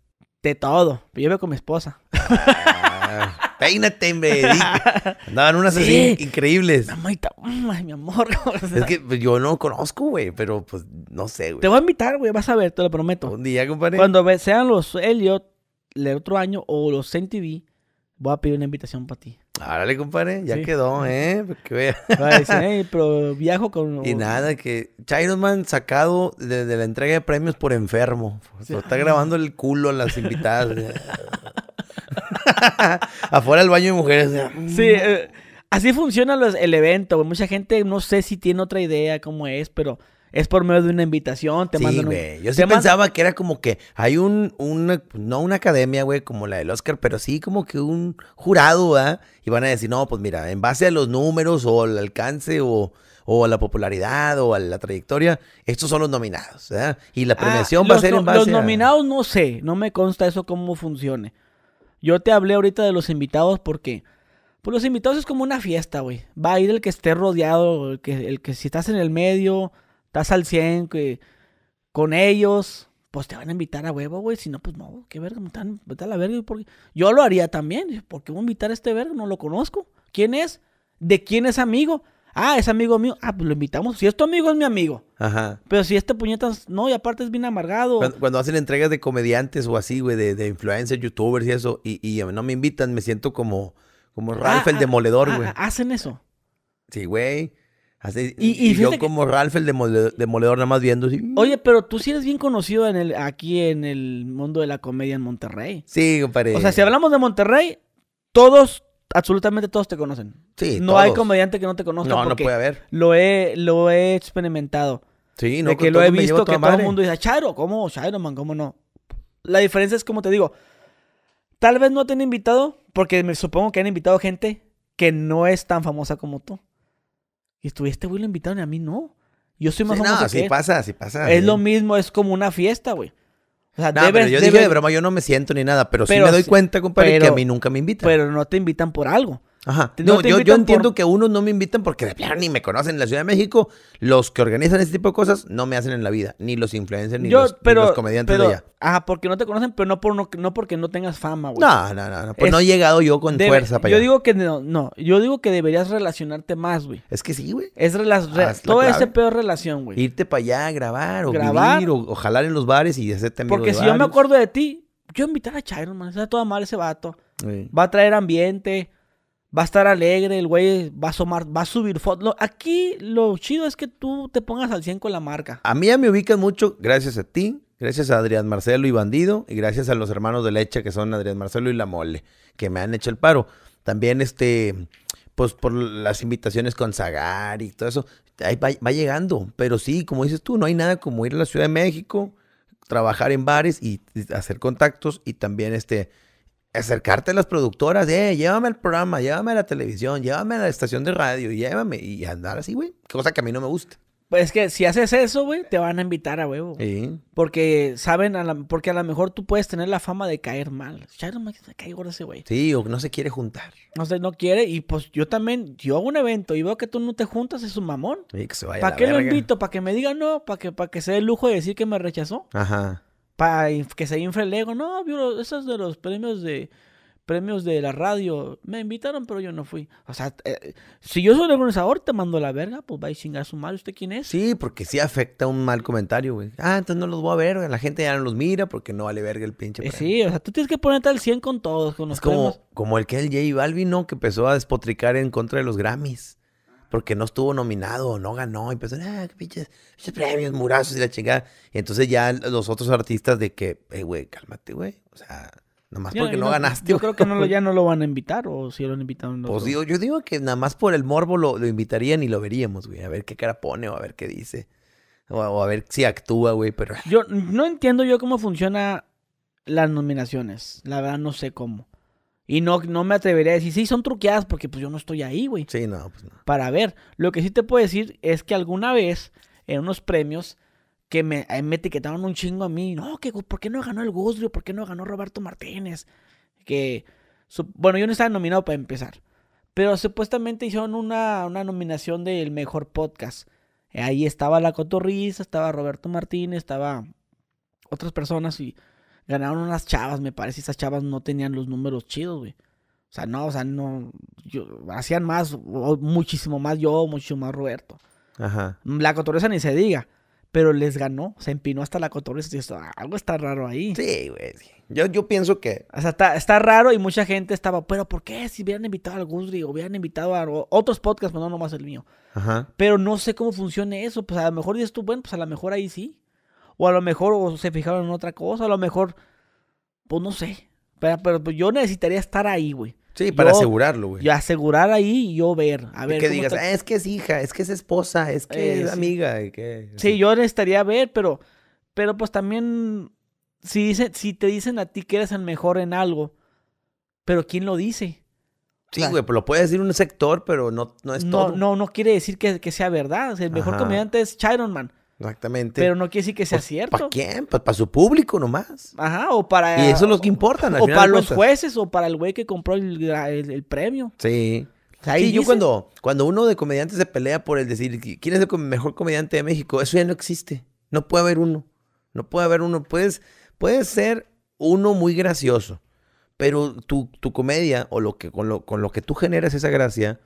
De todo. Yo veo con mi esposa. Ah, peínate, me Andaban unas así increíbles. Mamita, ay, mi amor. es que pues, yo no conozco, güey, pero pues no sé, güey. Te voy a invitar, güey, vas a ver, te lo prometo. Un día, compadre. Cuando sean los Elliot el otro año o los CNTV, voy a pedir una invitación para ti. Árale, compadre, ya quedó, ¿eh? Pues, que vea. Hey, pero viajo con. Y nada, que Chiron sacado de la entrega de premios por enfermo. está grabando el culo a las invitadas. Afuera el baño de mujeres. Sí, eh, así funciona el evento. Mucha gente no sé si tiene otra idea cómo es, pero es por medio de una invitación, te mandan un... Yo sí pensaba que era como que hay un, no una academia, güey, como la del Oscar, pero sí como que un jurado, ¿ah? Y van a decir, no, pues mira, en base a los números o al alcance o, a la popularidad o a la trayectoria, estos son los nominados, ¿verdad? Y la ah, premiación va a ser en base Los nominados no sé, no me consta eso cómo funcione. Yo te hablé ahorita de los invitados porque... Pues los invitados es como una fiesta, güey. Va a ir el que esté rodeado, el que, el que si estás en el medio, estás al 100, que con ellos, pues te van a invitar a huevo, güey. Si no, pues no, qué verga, me están, la verga. Yo lo haría también. ¿Por qué voy a invitar a este verga? No lo conozco. ¿Quién es? ¿De quién es amigo? Ah, es amigo mío. Ah, pues lo invitamos. Si es tu amigo, es mi amigo. Ajá. Pero si este puñetas, no, y aparte es bien amargado. Cuando, hacen entregas de comediantes o así, güey, de, de influencers, youtubers y eso, y, y, no me invitan, me siento como, como ah, Ralph el ah, demoledor, ah, güey. hacen eso. Sí, güey y, yo como Ralph el demoledor, nada más viendo. Oye, pero tú sí eres bien conocido en el, aquí en el mundo de la comedia en Monterrey. Sí, O sea, si hablamos de Monterrey, todos, absolutamente todos te conocen. Sí, No hay comediante que no te conozca. No, no puede haber. Lo he, lo he experimentado. Sí, no. De que lo he visto que todo el mundo dice, ah, Charo, ¿cómo? Charo, man, ¿cómo no? La diferencia es, como te digo, tal vez no te han invitado, porque me supongo que han invitado gente que no es tan famosa como tú. Y estuve, este güey lo invitaron y a mí no. Yo soy más o menos no, pasa, sí pasa. Es lo mismo, es como una fiesta, güey. O sea, yo dije de broma, yo no me siento ni nada, pero, sí me doy cuenta, compadre, que a mí nunca me invitan. Pero no te invitan por algo. Ajá. yo, yo entiendo que uno no me invitan porque de ni me conocen. En la Ciudad de México, los que organizan ese tipo de cosas no me hacen en la vida. Ni los influencers, ni, los, comediantes de allá. Ajá, porque no te conocen, pero no, por, no, no porque no tengas fama, güey. No, no, no. pues no he llegado yo con fuerza para yo Digo que no, no, yo digo que deberías relacionarte más, güey. Es que sí, güey. Es ah, toda ese peor relación, güey. Irte para allá, grabar o grabar, vivir o, jalar en los bares y hacerte amigo Porque si yo me acuerdo de ti, yo invitar a chairo, man. Está todo mal ese vato. Va a traer ambiente va a estar alegre, el güey va a asomar, va a subir fotos. Aquí lo chido es que tú te pongas al 100 con la marca. A mí ya me ubican mucho gracias a ti, gracias a Adrián Marcelo y Bandido, y gracias a los hermanos de leche que son Adrián Marcelo y La Mole, que me han hecho el paro. También este, pues por las invitaciones con Zagar y todo eso, ahí va, va llegando. Pero sí, como dices tú, no hay nada como ir a la Ciudad de México, trabajar en bares y hacer contactos y también este acercarte a las productoras, eh, llévame al programa, llévame a la televisión, llévame a la estación de radio, llévame y andar así, güey. Cosa que a mí no me gusta. Pues es que si haces eso, güey, te van a invitar a huevo. Sí. Porque saben, porque a lo mejor tú puedes tener la fama de caer mal. Ya no me cae gordo ese güey. Sí, o no se quiere juntar. No sé, no quiere. Y pues yo también, yo hago un evento y veo que tú no te juntas, es un mamón. Sí, que se vaya ¿Para qué lo invito? ¿Para que me diga no? ¿Para que, para que se el lujo de decir que me rechazó? Ajá para que se infle el ego. No, esos de los premios de premios de la radio. Me invitaron, pero yo no fui. O sea, eh, si yo soy el sabor, te mando la verga, pues va a chingar su mal. ¿Usted quién es? Sí, porque sí afecta un mal comentario, güey. Ah, entonces no los voy a ver, La gente ya no los mira porque no vale verga el pinche. Eh, sí, o sea, tú tienes que ponerte al 100 con todos, con los Es como, como el que es el J Balvin, ¿no? Que empezó a despotricar en contra de los Grammys porque no estuvo nominado, o no ganó, y empezaron, ah, qué pinches, premios, murazos y la chingada. Y entonces ya los otros artistas de que, eh, güey, cálmate, güey. O sea, nomás porque no, ganaste. Yo creo que no lo, ya no lo van a invitar, o si lo han invitado. pues digo, yo digo que nada más por el morbo lo, invitarían y lo veríamos, güey, a ver qué cara pone o a ver qué dice. O, a ver si actúa, güey, pero... Yo no entiendo yo cómo funciona las nominaciones. La verdad no sé cómo. Y no, me atrevería a decir, sí, son truqueadas porque pues yo no estoy ahí, güey. Sí, no, pues no. Para ver. Lo que sí te puedo decir es que alguna vez en unos premios que me, etiquetaron un chingo a mí, no, que ¿por qué no ganó el Guzlio? ¿Por qué no ganó Roberto Martínez? Que, bueno, yo no estaba nominado para empezar. Pero supuestamente hicieron una, una nominación del mejor podcast. Ahí estaba La Cotorrisa, estaba Roberto Martínez, estaba otras personas y Ganaron unas chavas, me parece, esas chavas no tenían los números chidos, güey. O sea, no, o sea, no, yo, hacían más, muchísimo más yo, mucho más Roberto. Ajá. La cotorreza ni se diga, pero les ganó, se empinó hasta la cotorreza y ah, algo está raro ahí. Sí, güey. Yo, yo pienso que... O sea, está, está, raro y mucha gente estaba, pero ¿por qué? Si hubieran invitado a algún, o hubieran invitado a otros podcasts, pero pues no nomás el mío. Ajá. Pero no sé cómo funciona eso, pues a lo mejor dices tú, bueno, pues a lo mejor ahí sí. O a lo mejor o se fijaron en otra cosa, a lo mejor, pues no sé. Pero, pero pues yo necesitaría estar ahí, güey. Sí, para asegurarlo, güey. Y asegurar ahí y yo ver. A ver. que digas, ah, es que es hija, es que es esposa, es que es amiga. Sí, yo necesitaría ver, pero, pero pues también, si, si te dicen a ti que eres el mejor en algo, pero ¿quién lo dice? Sí, güey, pues, lo puede decir un sector, pero no, no es todo. No, no quiere decir que, sea verdad. el mejor comediante es Chiron Man. Exactamente. Pero no quiere decir que sea pues, cierto. ¿Para quién? Pues para su público nomás. Ajá, o para. Y eso es lo que importa. O para los jueces, o para el güey que compró el, premio. Sí. Ahí yo cuando, cuando uno de comediantes se pelea por el decir quién es el mejor comediante de México, eso ya no existe. No puede haber uno. No puede haber uno. Puedes, ser uno muy gracioso, pero tu, tu comedia o lo que, con, lo, con lo que tú generas esa gracia,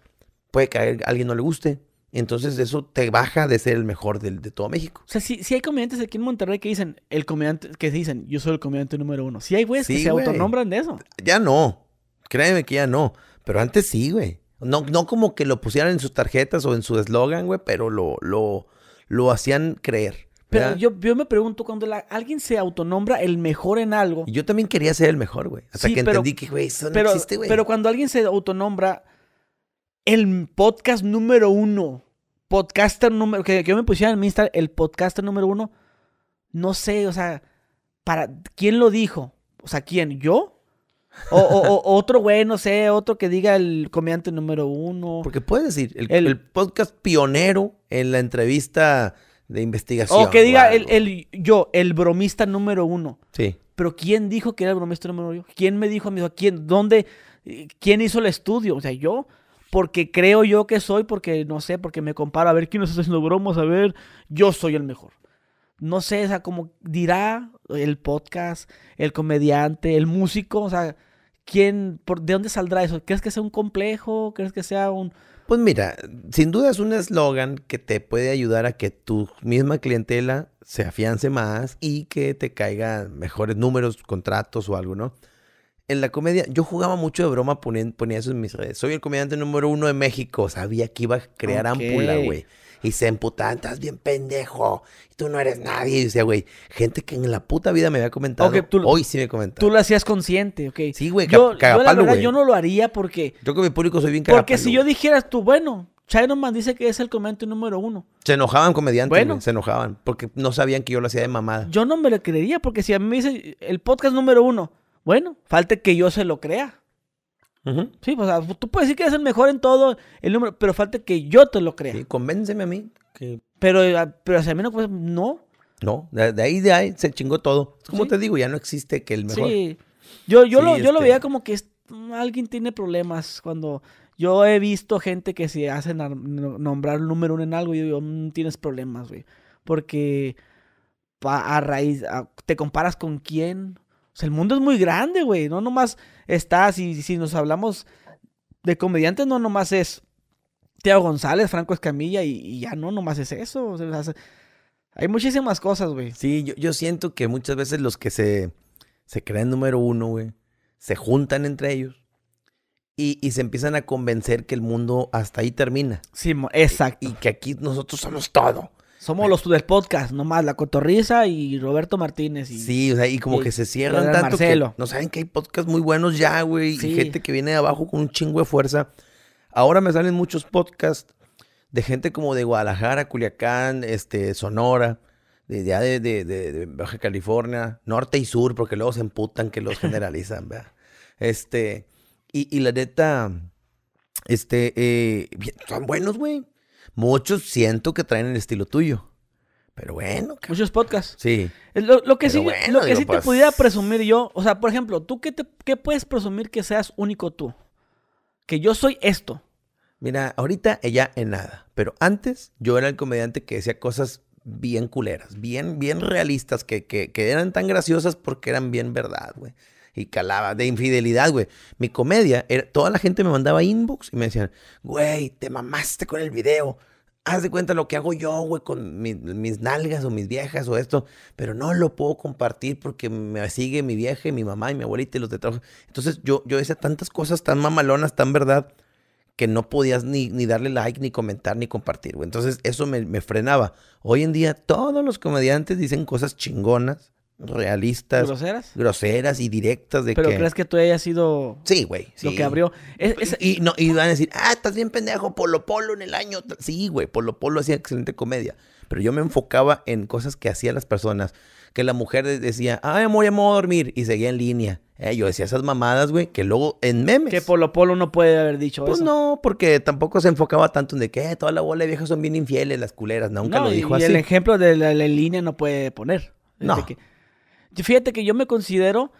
puede que a alguien no le guste. Entonces eso te baja de ser el mejor de, de todo México. O sea, sí, si hay comediantes aquí en Monterrey que dicen, el comediante, que dicen, yo soy el comediante número uno. Si hay güeyes que se autonombran de eso. Ya no. Créeme que ya no. Pero antes sí, güey. No, no como que lo pusieran en sus tarjetas o en su eslogan, güey, pero lo, lo, lo hacían creer. Pero yo, yo, me pregunto, cuando alguien se autonombra el mejor en algo. Yo también quería ser el mejor, güey. Hasta que entendí que, güey, eso no existe, güey. Pero cuando alguien se autonombra el podcast número uno, podcaster número, que, yo me pusiera en mi el podcaster número uno, no sé, o sea, para, ¿quién lo dijo? O sea, ¿quién? ¿Yo? O, otro güey, no sé, otro que diga el comediante número uno. Porque puedes decir, el, podcast pionero en la entrevista de investigación. O que diga el, yo, el bromista número uno. Sí. Pero ¿quién dijo que era el bromista número uno? ¿Quién me dijo, a mí? ¿Quién? ¿Dónde? ¿Quién hizo el estudio? O sea, yo porque creo yo que soy, porque no sé, porque me comparo a ver quién nos está haciendo bromas, a ver, yo soy el mejor. No sé, o sea, como dirá el podcast, el comediante, el músico, o sea, ¿quién, ¿de dónde saldrá eso? ¿Crees que sea un complejo? ¿Crees que sea un...? Pues mira, sin duda es un eslogan que te puede ayudar a que tu misma clientela se afiance más y que te caigan mejores números, contratos o algo, ¿no? en la comedia, yo jugaba mucho de broma, ponía, eso en mis redes. Soy el comediante número uno de México. Sabía que iba a crear okay. güey. Y se emputaban, estás bien pendejo. Tú no eres nadie. Y decía, güey, gente que en la puta vida me había comentado. hoy sí me comentó. Tú lo hacías consciente, ok. Sí, güey, yo, no lo haría porque. Yo con mi público soy bien cagapalo. Porque si yo dijeras tú, bueno, Norman dice que es el comediante número uno. Se enojaban comediantes, se enojaban. Porque no sabían que yo lo hacía de mamada. Yo no me lo creería, porque si a mí me dice el podcast número uno, bueno, falte que yo se lo crea. Sí, o pues, sea, ah, tú puedes decir que eres el mejor en todo, el número, pero falta que yo te lo crea. Sí, convénceme a mí. Que... Pero, ah, pero hacia mí no, pues, no. No, de, ahí de ahí se chingó todo. Como te digo, ya no existe que el mejor. Sí, yo, yo, lo, yo lo este. veía como que mm, alguien tiene problemas cuando yo he visto gente que se hacen nombrar número uno en algo y yo digo, mm, tienes problemas, güey. Porque a raíz, te comparas con quién, o sea, el mundo es muy grande, güey. No nomás estás y si nos hablamos de comediantes, no nomás es Teo González, Franco Escamilla y, y ya no nomás es eso. hay muchísimas cosas, güey. Sí, yo, siento que muchas veces los que se, se creen número uno, güey, se juntan entre ellos y, se empiezan a convencer que el mundo hasta ahí termina. Sí, exacto. y que aquí nosotros somos todo. Somos los del podcast, nomás la Cotorriza y Roberto Martínez. Y, sí, o sea, y como que se cierran tanto no saben que hay podcasts muy buenos ya, güey, y gente que viene de abajo con un chingo de fuerza. Ahora me salen muchos podcasts de gente como de Guadalajara, Culiacán, este, Sonora, de, de, Baja California, norte y sur, porque luego se emputan que los generalizan, ¿verdad? Este, y, la neta, este, eh, son buenos, güey. Muchos siento que traen el estilo tuyo. Pero bueno. Muchos podcasts. Sí. Lo, que sí, lo que te pues. pudiera presumir yo, o sea, por ejemplo, ¿tú qué, te, puedes presumir que seas único tú? Que yo soy esto. Mira, ahorita ella en nada. Pero antes yo era el comediante que decía cosas bien culeras, bien, bien realistas, que, que eran tan graciosas porque eran bien verdad, güey y calaba de infidelidad, güey. Mi comedia, era, toda la gente me mandaba inbox y me decían, güey, te mamaste con el video. Haz de cuenta lo que hago yo, güey, con mis nalgas o mis viejas o esto, pero no lo puedo compartir porque me sigue mi vieja y mi mamá y mi abuelita y los de Entonces yo, yo decía tantas cosas tan mamalonas, tan verdad, que no podías ni, darle like, ni comentar, ni compartir. Güey. Entonces eso me, me, frenaba. Hoy en día todos los comediantes dicen cosas chingonas, realistas. ¿Groseras? Groseras y directas de ¿Pero que... crees que tú hayas sido... Sí, güey. Lo que abrió... Y, no, y van a decir, ah, estás bien pendejo, Polo Polo en el año... Sí, güey, Polo Polo hacía excelente comedia. Pero yo me enfocaba en cosas que hacían las personas. Que la mujer decía, ay, amor, ya me voy a dormir. Y seguía en línea. Eh, yo decía esas mamadas, güey, que luego en memes. Que Polo Polo no puede haber dicho pues eso. Pues no, porque tampoco se enfocaba tanto en de que eh, toda la bola de viejas son bien infieles, las culeras. Nunca lo dijo y así. Y el ejemplo de la, línea no puede poner. No fíjate que yo me considero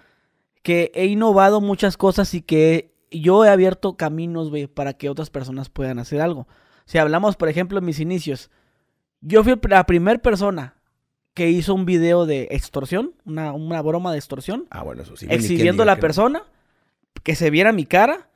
que he innovado muchas cosas y que yo he abierto caminos, para que otras personas puedan hacer algo. Si hablamos, por ejemplo, en mis inicios, yo fui la primera persona que hizo un video de extorsión, una, una broma de extorsión. Ah, bueno, eso sí. Exhibiendo a la persona, que se viera mi cara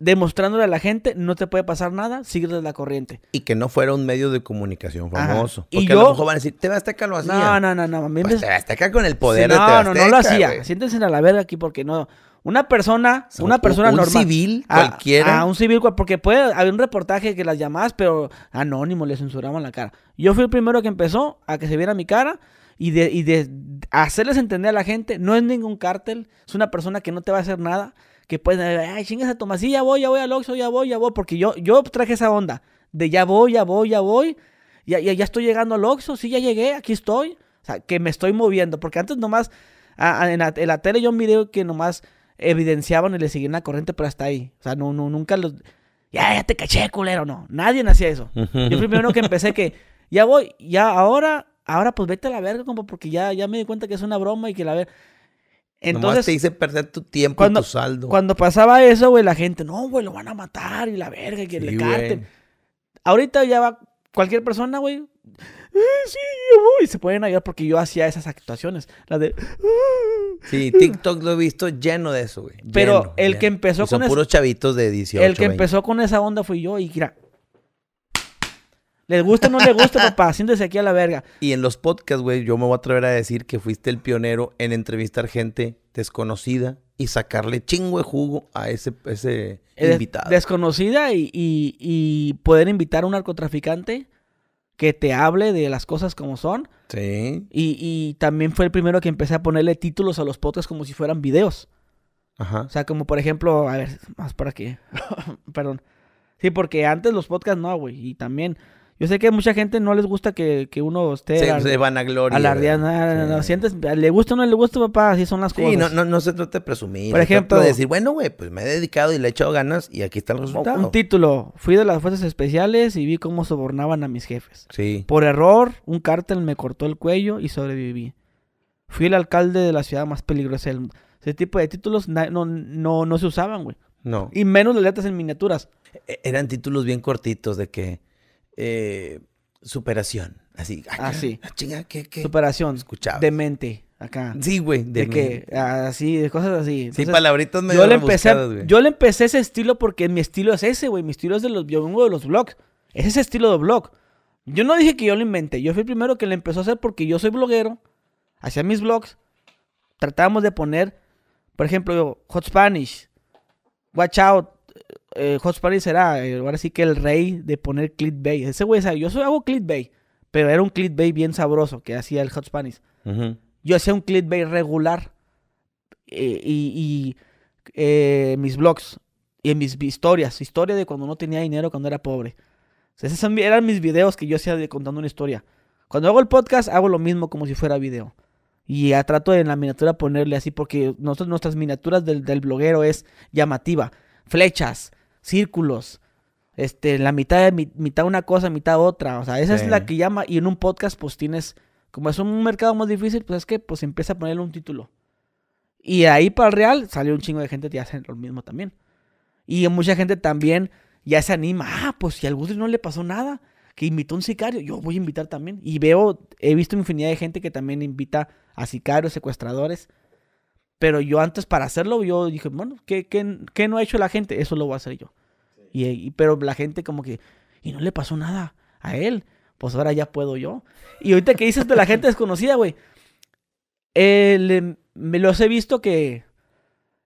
demostrándole a la gente, no te puede pasar nada, de la corriente. Y que no fuera un medio de comunicación famoso. Porque y yo, a lo mejor van a decir, Te lo hacía. No, no, no, no. Pues me... Te con el poder no, No, no, no lo hacía. Siéntense a la verga aquí porque no. Una persona, una persona normal. Ah, ah, un civil cualquiera. A un civil, porque puede haber un reportaje que las llamás pero anónimo, le censuraban la cara. Yo fui el primero que empezó a que se viera mi cara y de, y de hacerles entender a la gente, no es ningún cártel, es una persona que no te va a hacer nada que pueden, ay, chingas a Tomás, sí, ya voy, ya voy al Oxxo, ya voy, ya voy, porque yo, yo traje esa onda de ya voy, ya voy, ya voy, ya, ya, estoy llegando al Oxxo, sí, ya llegué, aquí estoy, o sea, que me estoy moviendo, porque antes nomás, en, la, tele yo video que nomás evidenciaban y le seguían la corriente, pero hasta ahí, o sea, no, no, nunca los, ya, ya te caché, culero, no, nadie hacía eso. Yo primero que empecé que, ya voy, ya ahora, ahora pues vete a la verga, como porque ya, ya me di cuenta que es una broma y que la verga... Entonces, Nomás te hice perder tu tiempo cuando, y tu saldo. Cuando pasaba eso, güey, la gente, no, güey, lo van a matar y la verga, que le carten. Ahorita ya va cualquier persona, güey. Eh, sí, sí, voy. Y se pueden ayudar porque yo hacía esas actuaciones. Las de. Ah". sí, TikTok lo he visto lleno de eso, güey. Pero el que empezó y son puros chavitos de 18. El que empezó con esa onda fui yo y mira, les gusta o no les gusta, papá, siéntese aquí a la verga. Y en los podcasts, güey, yo me voy a atrever a decir que fuiste el pionero en entrevistar gente desconocida y sacarle chingo de jugo a ese, ese eh, invitado. Desconocida y, y, poder invitar a un narcotraficante que te hable de las cosas como son. Sí. Y, también fue el primero que empecé a ponerle títulos a los podcasts como si fueran videos. Ajá. O sea, como por ejemplo, a ver, más para qué. Perdón. Sí, porque antes los podcasts no, güey. Y también yo sé que a mucha gente no les gusta que, uno esté se, van a gloria, alardeando. Ah, sientes, ah, le gusta o no le gusta, papá, así son las cosas. Sí, no, no, se trata de presumir. Por ejemplo, de decir, bueno, güey, pues me he dedicado y le he echado ganas y aquí está el resultado. Un título, fui de las fuerzas especiales y vi cómo sobornaban a mis jefes. Sí. Por error, un cártel me cortó el cuello y sobreviví. Fui el alcalde de la ciudad más peligrosa del mundo. Ese tipo de títulos no, no, no se usaban, güey. No. Y menos las letras en miniaturas. E, eran títulos bien cortitos de que eh, superación. Así. así. Ah, ah, ah, chinga, ¿qué, Superación. De mente. Acá. Sí, güey. De, que, así, de cosas así. sí, medio yo le empecé, Yo le empecé ese estilo porque mi estilo es ese, güey. Mi estilo es de los, yo vengo de los blogs. Es ese estilo de blog. Yo no dije que yo lo inventé. Yo fui el primero que lo empezó a hacer porque yo soy bloguero. Hacía mis blogs. Tratábamos de poner, por ejemplo, Hot Spanish, Watch Out, eh, era eh, ahora sí que el rey de poner bay Ese güey sabe, yo soy, hago bay pero era un bay bien sabroso que hacía el Hot spanish Yo hacía un bay regular eh, y, eh, mis blogs y en mis historias, historia de cuando no tenía dinero, cuando era pobre. O esos eran mis videos que yo hacía de contando una historia. Cuando hago el podcast, hago lo mismo como si fuera video. Y trato de en la miniatura ponerle así, porque nuestras miniaturas del, del bloguero es llamativa flechas, círculos, este, la mitad de mitad una cosa, mitad otra. O sea, esa es la que llama. Y en un podcast, pues tienes, como es un mercado más difícil, pues es que pues empieza a ponerle un título. Y ahí para el real salió un chingo de gente que hace lo mismo también. Y mucha gente también ya se anima. Ah, pues si al no le pasó nada, que invitó a un sicario, yo voy a invitar también. Y veo, he visto infinidad de gente que también invita a sicarios, secuestradores. Pero yo antes para hacerlo, yo dije, bueno, ¿qué, qué, no ha hecho la gente? Eso lo voy a hacer yo. Y, pero la gente como que, y no le pasó nada a él, pues ahora ya puedo yo. Y ahorita que dices de la gente desconocida, güey, em, me los he visto que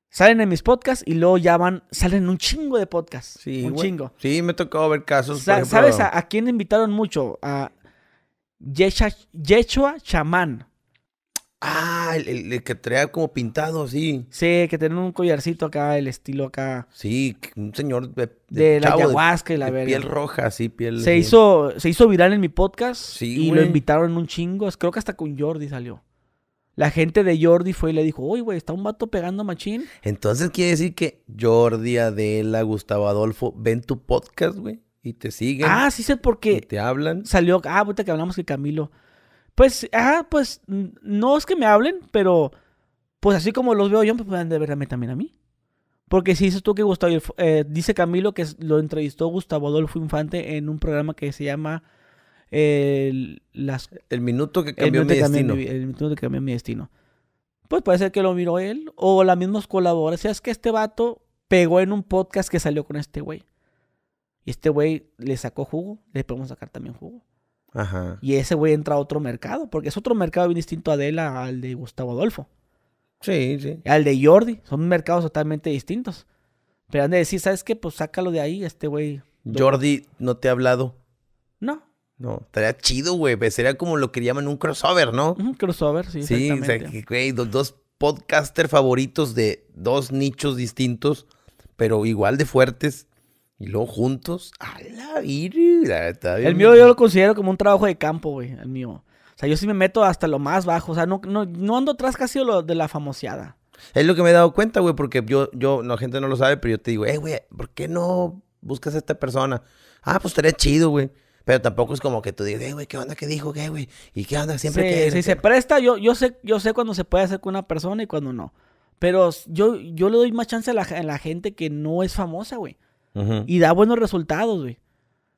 salen en mis podcasts y luego ya van, salen un chingo de podcasts. Sí, un chingo. Sí, me tocó ver casos. ¿Sabes a, quién invitaron mucho? A Yeshua, Yeshua Chamán. Ah, el, que traía como pintado sí. Sí, que tenía un collarcito acá, el estilo acá. Sí, un señor de, de la ayahuasca y la verga. Piel roja, sí, piel. Se, hizo, se hizo viral en mi podcast sí, y lo invitaron un chingo. Creo que hasta con Jordi salió. La gente de Jordi fue y le dijo, uy, güey, está un vato pegando machín. Entonces quiere decir que Jordi, Adela, Gustavo Adolfo ven tu podcast, güey, y te siguen. Ah, sí sé porque. te hablan. Salió, ah, puta que hablamos que Camilo. Pues, ah, pues, no es que me hablen, pero pues así como los veo yo, pues, me pueden de también a mí. Porque si dices tú que Gustavo, eh, dice Camilo que lo entrevistó Gustavo Adolfo Infante en un programa que se llama El Minuto que cambió mi destino. el Minuto que cambió mi destino. Pues puede ser que lo miró él o las mismas colaboraciones. Es que este vato pegó en un podcast que salió con este güey. Y este güey le sacó jugo, le podemos sacar también jugo. Ajá. Y ese güey entra a otro mercado, porque es otro mercado bien distinto a Adela al de Gustavo Adolfo. Sí, sí. Al de Jordi, son mercados totalmente distintos. Pero han de decir, ¿sabes qué? Pues sácalo de ahí, este güey. Jordi, ¿no te ha hablado? No. No, estaría chido, güey. Pues, sería como lo que llaman un crossover, ¿no? Un crossover, sí. Sí, dos, dos podcasters favoritos de dos nichos distintos, pero igual de fuertes. Y luego juntos, a la vida. el mío yo lo considero como un trabajo de campo, güey, el mío. O sea, yo sí me meto hasta lo más bajo. O sea, no, no, no ando atrás casi lo, de la famoseada. Es lo que me he dado cuenta, güey, porque yo, yo, la gente no lo sabe, pero yo te digo, eh, güey, ¿por qué no buscas a esta persona? Ah, pues estaría chido, güey. Pero tampoco es como que tú digas, eh, güey, ¿qué onda? ¿Qué dijo? ¿Qué, güey? ¿Y qué onda? Siempre que... Si se presta, yo, yo, sé, yo sé cuando se puede hacer con una persona y cuando no. Pero yo, yo le doy más chance a la gente que no es famosa, güey. Y da buenos resultados, güey.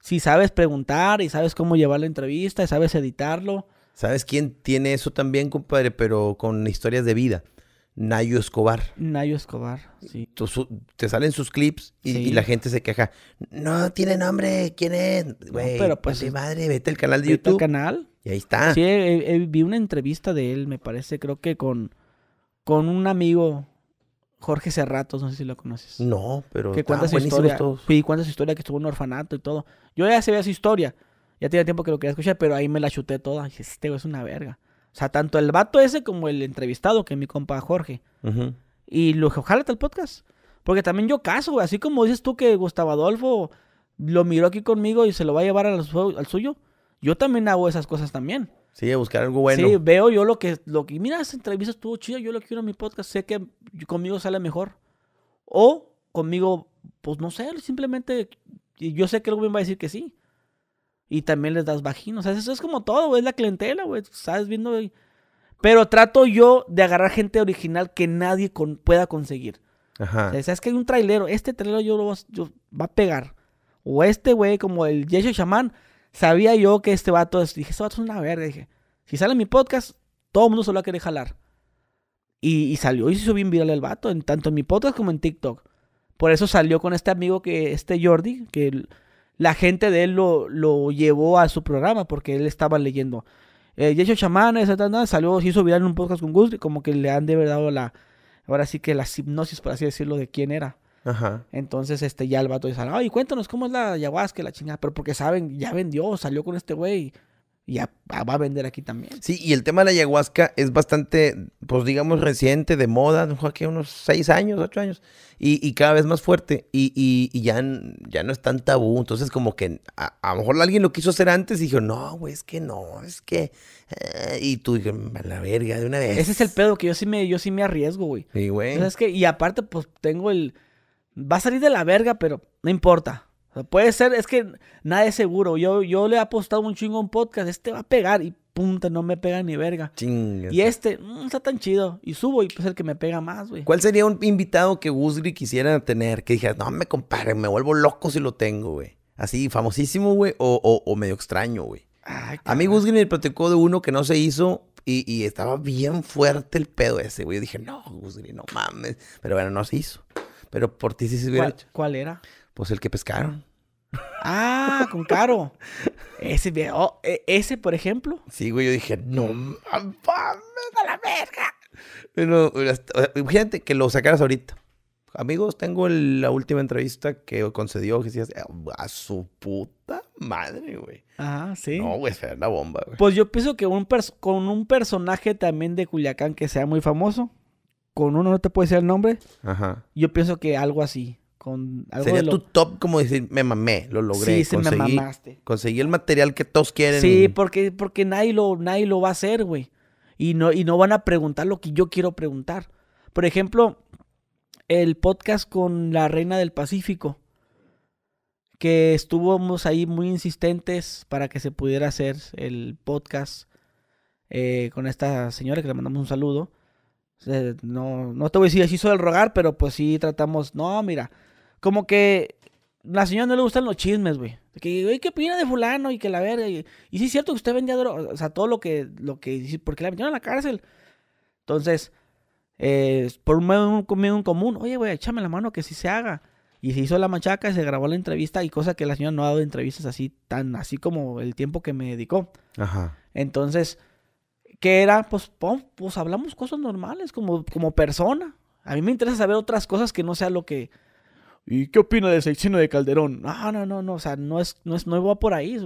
Si sabes preguntar y sabes cómo llevar la entrevista y sabes editarlo. ¿Sabes quién tiene eso también, compadre? Pero con historias de vida. Nayo Escobar. Nayo Escobar, sí. te salen sus clips y, la gente se queja. No tiene nombre, ¿quién es? Güey, pero pues. madre, vete al canal de vete Al canal. Y ahí está. Sí, vi una entrevista de él, me parece, creo que con, con un amigo Jorge Cerratos, no sé si lo conoces. No, pero que cuenta su historia. que estuvo en un orfanato y todo. Yo ya sabía su historia. Ya tenía tiempo que lo quería escuchar, pero ahí me la chuté toda. Dije, este es una verga. O sea, tanto el vato ese como el entrevistado, que es mi compa Jorge. Y lo ojalá el podcast. Porque también yo caso, Así como dices tú que Gustavo Adolfo lo miró aquí conmigo y se lo va a llevar al suyo. Yo también hago esas cosas también. Sí, buscar algo bueno. Sí, veo yo lo que, lo que, mira, esa entrevista estuvo chida, yo lo quiero en mi podcast, sé que conmigo sale mejor. O conmigo, pues no sé, simplemente yo sé que gobierno va a decir que sí. Y también les das vagino. O sea, eso es como todo, Es la clientela, güey. Sabes viendo. Pero trato yo de agarrar gente original que nadie con, pueda conseguir. Ajá. O sea, sabes que hay un trailero. Este trailero yo lo yo, va a pegar. O este, güey, como el Yesho Shaman sabía yo que este vato dije, este vato es una verga. Dije, si sale en mi podcast, todo el mundo se lo va a querer jalar. Y, salió y se hizo bien viral el vato, en, tanto en mi podcast como en TikTok. Por eso salió con este amigo que, este Jordi, que la gente de él lo, llevó a su programa porque él estaba leyendo. Eh, hecho nada, salió, se hizo viral en un podcast con Gus, como que le han de verdad la, ahora sí que la hipnosis, por así decirlo, de quién era. Ajá. Entonces, este, ya el vato dice, ay, cuéntanos cómo es la ayahuasca, la chingada. Pero porque saben, ya vendió, salió con este güey. Y ya va a vender aquí también. Sí, y el tema de la ayahuasca es bastante, pues digamos, reciente, de moda, aquí unos seis años, ocho años, y, cada vez más fuerte, y, ya, ya no es tan tabú. Entonces, como que a, lo mejor alguien lo quiso hacer antes y dijo, no, güey, es que no, es que. Eh", y tú dije, la verga, de una vez. Ese es el pedo que yo sí me, yo sí me arriesgo, güey. Sí, güey. Pues es que, y aparte, pues tengo el va a salir de la verga, pero no importa. puede ser, es que nada es seguro. Yo, yo le he apostado un chingo a un podcast, este va a pegar y punta, no me pega ni verga. Y este, mm, está tan chido. Y subo y pues el que me pega más, güey. ¿Cuál sería un invitado que Gusgri quisiera tener? Que dijeras, no me compare, me vuelvo loco si lo tengo, güey. Así, famosísimo, güey, o, o, medio extraño, güey. A mí Gusgri me platicó de uno que no se hizo y, estaba bien fuerte el pedo ese, güey. Yo dije, no, Gusgri, no mames. Pero bueno, no se hizo. Pero por ti sí se hubiera ¿Cuál, era? Pues el que pescaron. Mm. Ah, con Caro. Ese, oh, e, ese, por ejemplo. Sí, güey, yo dije, no mm. mames a la verga. Eh, eh, imagínate que lo sacaras ahorita. Amigos, tengo la última entrevista que concedió que decías, eh, a su puta madre, güey. Ah, sí. No, güey, es una bomba, Pues yo pienso que un con un personaje también de Culiacán que sea muy famoso, con uno no te puede ser el nombre. Ajá. Yo pienso que algo así. Con Sería tu top como decir, me mamé, lo logré. Sí, se me mamaste. Conseguí el material que todos quieren. Sí, porque, porque nadie, lo, nadie lo va a hacer, güey. Y no, y no van a preguntar lo que yo quiero preguntar. Por ejemplo, el podcast con la Reina del Pacífico. Que estuvimos ahí muy insistentes para que se pudiera hacer el podcast eh, con esta señora que le mandamos un saludo. Eh, no, no te voy a decir así el rogar, pero pues sí tratamos. No, mira. Como que la señora no le gustan los chismes, güey. Que, güey, ¿qué opina de fulano? Y que la verga. Y, sí es cierto que usted vendía droga. O sea, todo lo que, lo que. Porque la metieron a la cárcel. Entonces, eh, por un medio en común, oye, güey, échame la mano que sí se haga. Y se hizo la machaca, se grabó la entrevista y cosa que la señora no ha dado entrevistas así tan, así como el tiempo que me dedicó. Ajá. Entonces, que era, pues, pues, pues hablamos cosas normales como, como persona. A mí me interesa saber otras cosas que no sea lo que... ¿Y qué opina de sexino de Calderón? No, no, no, no, o sea, no es, no es, nuevo por ahí,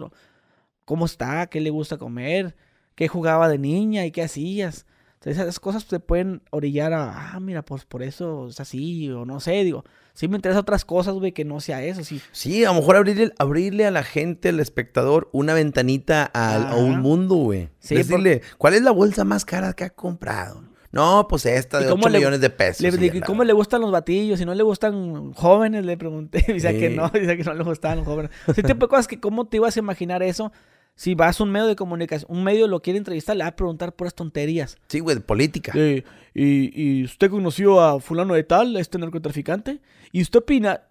¿Cómo está? ¿Qué le gusta comer? ¿Qué jugaba de niña y qué hacías? O esas cosas te pueden orillar a, ah, mira, pues por eso es así, o no sé, digo. Sí me interesa otras cosas, güey, que no sea eso, sí. Sí, a lo mejor abrirle, abrirle a la gente, al espectador, una ventanita a un mundo, güey. Sí, Decirle, ¿cuál es la bolsa más cara que ha comprado? No, pues esta de 8 millones de pesos. Le, ¿Cómo le gustan los batillos? Si no le gustan jóvenes, le pregunté. Dice que no, dice que no le gustaban los jóvenes. O te tipo que cómo te ibas a imaginar eso si vas a un medio de comunicación, un medio lo quiere entrevistar, le va a preguntar puras tonterías. Sí, güey, de política. y, y, usted conoció a fulano de tal, este narcotraficante, y usted opina,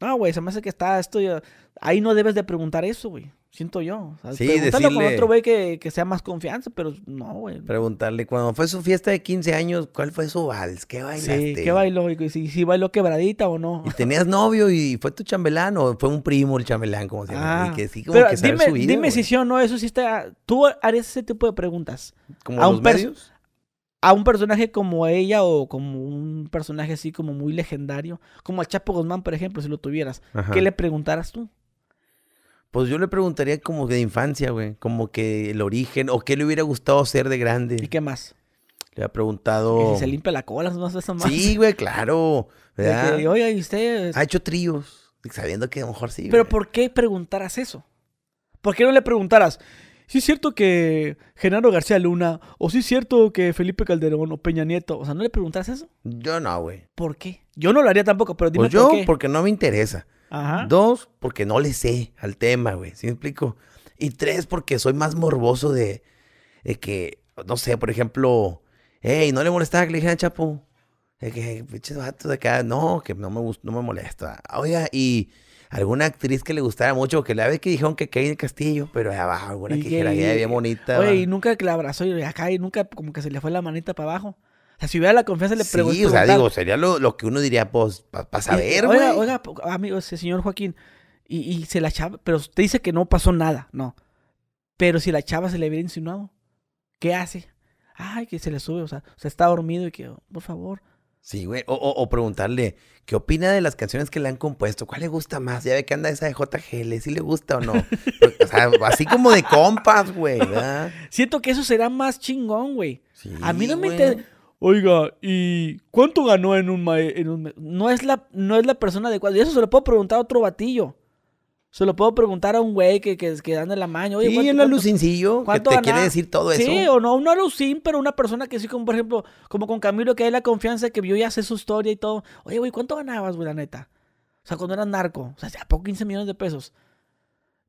ah güey, se me hace que está esto, ya... ahí no debes de preguntar eso, güey. Siento yo. ¿sabes? con otro güey que, sea más confianza, pero no, güey. Preguntarle, cuando fue su fiesta de 15 años, ¿cuál fue su vals? ¿Qué bailaste? Sí, ¿qué bailó? ¿Y si, bailó quebradita o no? ¿Y tenías novio y fue tu chambelán o fue un primo el chambelán? Como ah, pero dime, dime si sí o no, eso sí está... Tú harías ese tipo de preguntas. ¿Como a los un A un personaje como ella o como un personaje así como muy legendario, como a Chapo Guzmán, por ejemplo, si lo tuvieras, ¿qué le preguntarás tú? Pues yo le preguntaría como de infancia, güey. Como que el origen o qué le hubiera gustado ser de grande. ¿Y qué más? Le ha preguntado. ¿Y si se limpia la cola, no más. Sí, güey, claro. Oye, usted? Ha hecho tríos, sabiendo que a lo mejor sí. Pero ¿por qué preguntaras eso? ¿Por qué no le preguntaras? Si es cierto que Genaro García Luna, o si sí es cierto que Felipe Calderón o Peña Nieto, o sea, ¿no le preguntaras eso? Yo no, güey. ¿Por qué? Yo no lo haría tampoco, pero dime pues yo, por qué. porque no me interesa. Dos, porque no le sé al tema, güey. ¿Sí me explico? Y tres, porque soy más morboso de, que, no sé, por ejemplo, hey, no le molestaba que le dijeran Chapo. De que, pinches vatos de acá, no, que no me, no me molesta. Oiga, y alguna actriz que le gustara mucho, que la vez que dijeron que el Castillo, pero allá abajo, alguna que dijera, bien bonita. Oye, nunca que la abrazó y acá, y nunca como que se le fue la manita para abajo sea, si hubiera la confianza, le pregunto. Sí, o sea, digo, sería lo, que uno diría, pues, para saber, güey. Oiga, oiga, amigo, ese señor Joaquín, y, y se la chava, pero usted dice que no pasó nada, no. Pero si la chava se le hubiera insinuado, ¿qué hace? Ay, que se le sube, o sea, o está dormido y que, oh, por favor. Sí, güey. O, preguntarle, ¿qué opina de las canciones que le han compuesto? ¿Cuál le gusta más? Ya ve que anda esa de JGL, si le gusta o no. o sea, así como de compas, güey. Siento que eso será más chingón, güey. a mí no me Oiga, ¿y cuánto ganó en un, en No es la no es la persona adecuada. Y eso se lo puedo preguntar a otro batillo. Se lo puedo preguntar a un güey que, que, que en la maña. Oye, sí, en la que te quiere decir todo eso. Sí, o no, un lucín, pero una persona que sí, como por ejemplo, como con Camilo, que hay la confianza que vio ya hace su historia y todo. Oye, güey, ¿cuánto ganabas, güey, la neta? O sea, cuando eras narco. O sea, ¿a poco 15 millones de pesos?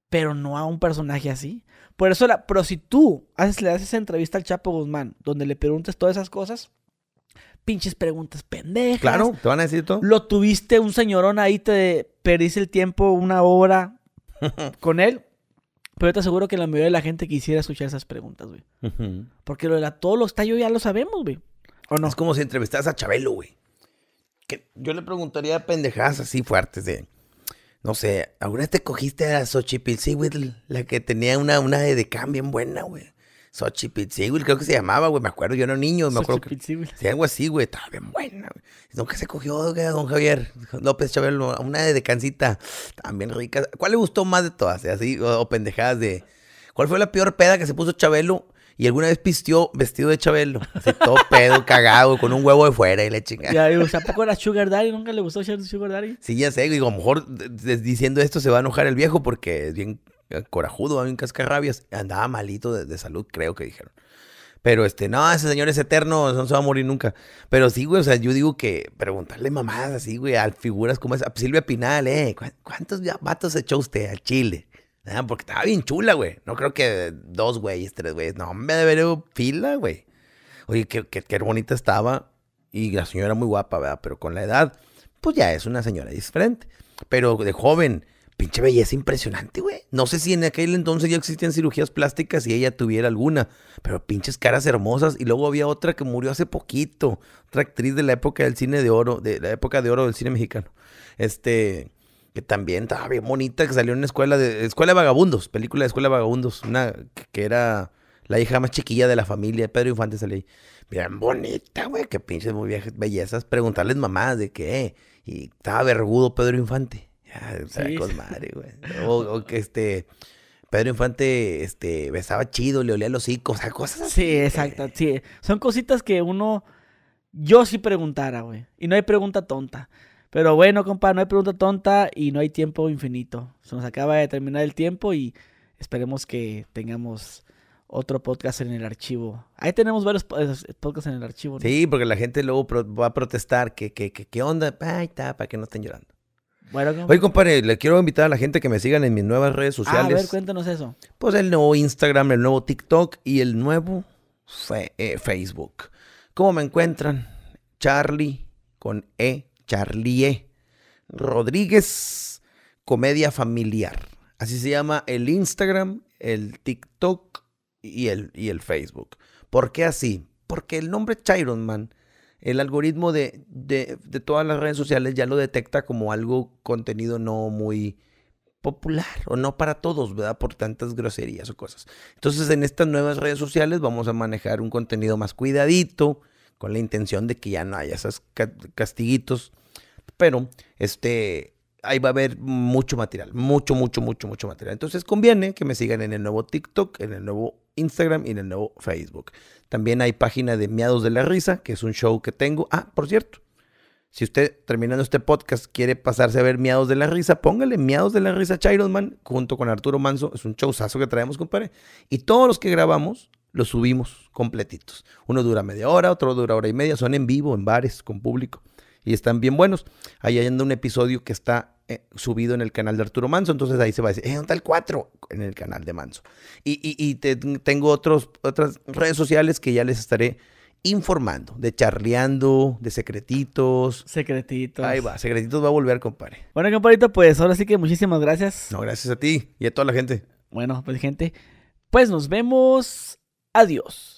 Pero no a un personaje así. Por eso, la, pero si tú haces, le haces esa entrevista al Chapo Guzmán, donde le preguntas todas esas cosas, pinches preguntas pendejas. Claro, te van a decir todo. Lo tuviste un señorón ahí, te perdiste el tiempo, una hora con él. Pero te aseguro que la mayoría de la gente quisiera escuchar esas preguntas, güey. Porque lo de todos los tallos ya lo sabemos, güey. ¿O no? Es como si entrevistas a Chabelo, güey. Que yo le preguntaría pendejadas así fuertes de... No sé, ¿alguna vez te cogiste a Sí, güey? La que tenía una, una de cambio bien buena, güey güey, creo que se llamaba, güey. Me acuerdo, yo era niño, me acuerdo que. Sí, algo así, güey. Estaba bien buena, güey. Nunca se cogió, don Javier López Chabelo, una de cancita. También rica. ¿Cuál le gustó más de todas? Eh, así, o, pendejadas de. ¿Cuál fue la peor peda que se puso Chabelo? Y alguna vez pistió vestido de Chabelo. Así todo pedo, cagado, con un huevo de fuera y le chingada. Ya, digo, poco era Sugar Daddy? ¿Nunca le gustó Sugar Daddy? Sí, ya sé. Digo, a lo mejor diciendo esto se va a enojar el viejo porque es bien corajudo, había un cascarrabias, andaba malito de, salud, creo que dijeron. Pero este, no, ese señor es eterno, no se va a morir nunca. Pero sí, güey, o sea, yo digo que preguntarle mamadas así, güey, a figuras como esa, Silvia Pinal, eh, ¿cuántos vatos echó usted al Chile? Ah, porque estaba bien chula, güey. No creo que dos güeyes, tres güeyes. No, me debería eh, fila, güey. Oye, que bonita estaba. Y la señora muy guapa, ¿verdad? Pero con la edad, pues ya es una señora diferente. Pero de joven, pinche belleza impresionante, güey. No sé si en aquel entonces ya existían cirugías plásticas y ella tuviera alguna, pero pinches caras hermosas. Y luego había otra que murió hace poquito, otra actriz de la época del cine de oro, de la época de oro del cine mexicano. Este, que también estaba bien bonita, que salió en una escuela de, escuela vagabundos, película de escuela de vagabundos, una que era la hija más chiquilla de la familia, Pedro Infante salió ahí. Bien bonita, güey, Que pinches muy bellezas. Preguntarles mamás de qué, y estaba vergudo Pedro Infante. Ah, o O, que este. Pedro Infante este, besaba chido, le olía los hicos o sea, cosas así. Sí, exacto. Son cositas que uno. Yo sí preguntara, güey. Y no hay pregunta tonta. Pero bueno, compa, no hay pregunta tonta y no hay tiempo infinito. Se nos acaba de terminar el tiempo y esperemos que tengamos otro podcast en el archivo. Ahí tenemos varios podcasts en el archivo. Sí, porque la gente luego va a protestar que, que, ¿qué onda? para que no estén llorando. Bueno, Oye, compadre, le quiero invitar a la gente que me sigan en mis nuevas redes sociales. Ah, a ver, cuéntanos eso. Pues el nuevo Instagram, el nuevo TikTok y el nuevo eh, Facebook. ¿Cómo me encuentran? Charlie con E, Charlie E. Rodríguez, comedia familiar. Así se llama el Instagram, el TikTok y el, y el Facebook. ¿Por qué así? Porque el nombre Chiron Man el algoritmo de, todas las redes sociales ya lo detecta como algo contenido no muy popular o no para todos, ¿verdad? Por tantas groserías o cosas. Entonces en estas nuevas redes sociales vamos a manejar un contenido más cuidadito, con la intención de que ya no haya esos castiguitos, pero este, ahí va a haber mucho material, mucho, mucho, mucho, mucho material. Entonces conviene que me sigan en el nuevo TikTok, en el nuevo Instagram y en el nuevo Facebook. También hay página de Miados de la Risa, que es un show que tengo. Ah, por cierto, si usted terminando este podcast quiere pasarse a ver Miados de la Risa, póngale Miados de la Risa Chiron Man junto con Arturo Manso. Es un showzazo que traemos, compadre. Y todos los que grabamos los subimos completitos. Uno dura media hora, otro dura hora y media. Son en vivo, en bares, con público. Y están bien buenos. Ahí hay un episodio que está eh, subido en el canal de Arturo Manso, entonces ahí se va a decir, eh, ¿dónde está 4? En el canal de Manso. Y, tengo otros, otras redes sociales que ya les estaré informando, de charleando, de secretitos. Secretitos. Ahí va, secretitos va a volver, compadre. Bueno, compadrito, pues ahora sí que muchísimas gracias. No, gracias a ti y a toda la gente. Bueno, pues gente, pues nos vemos. Adiós.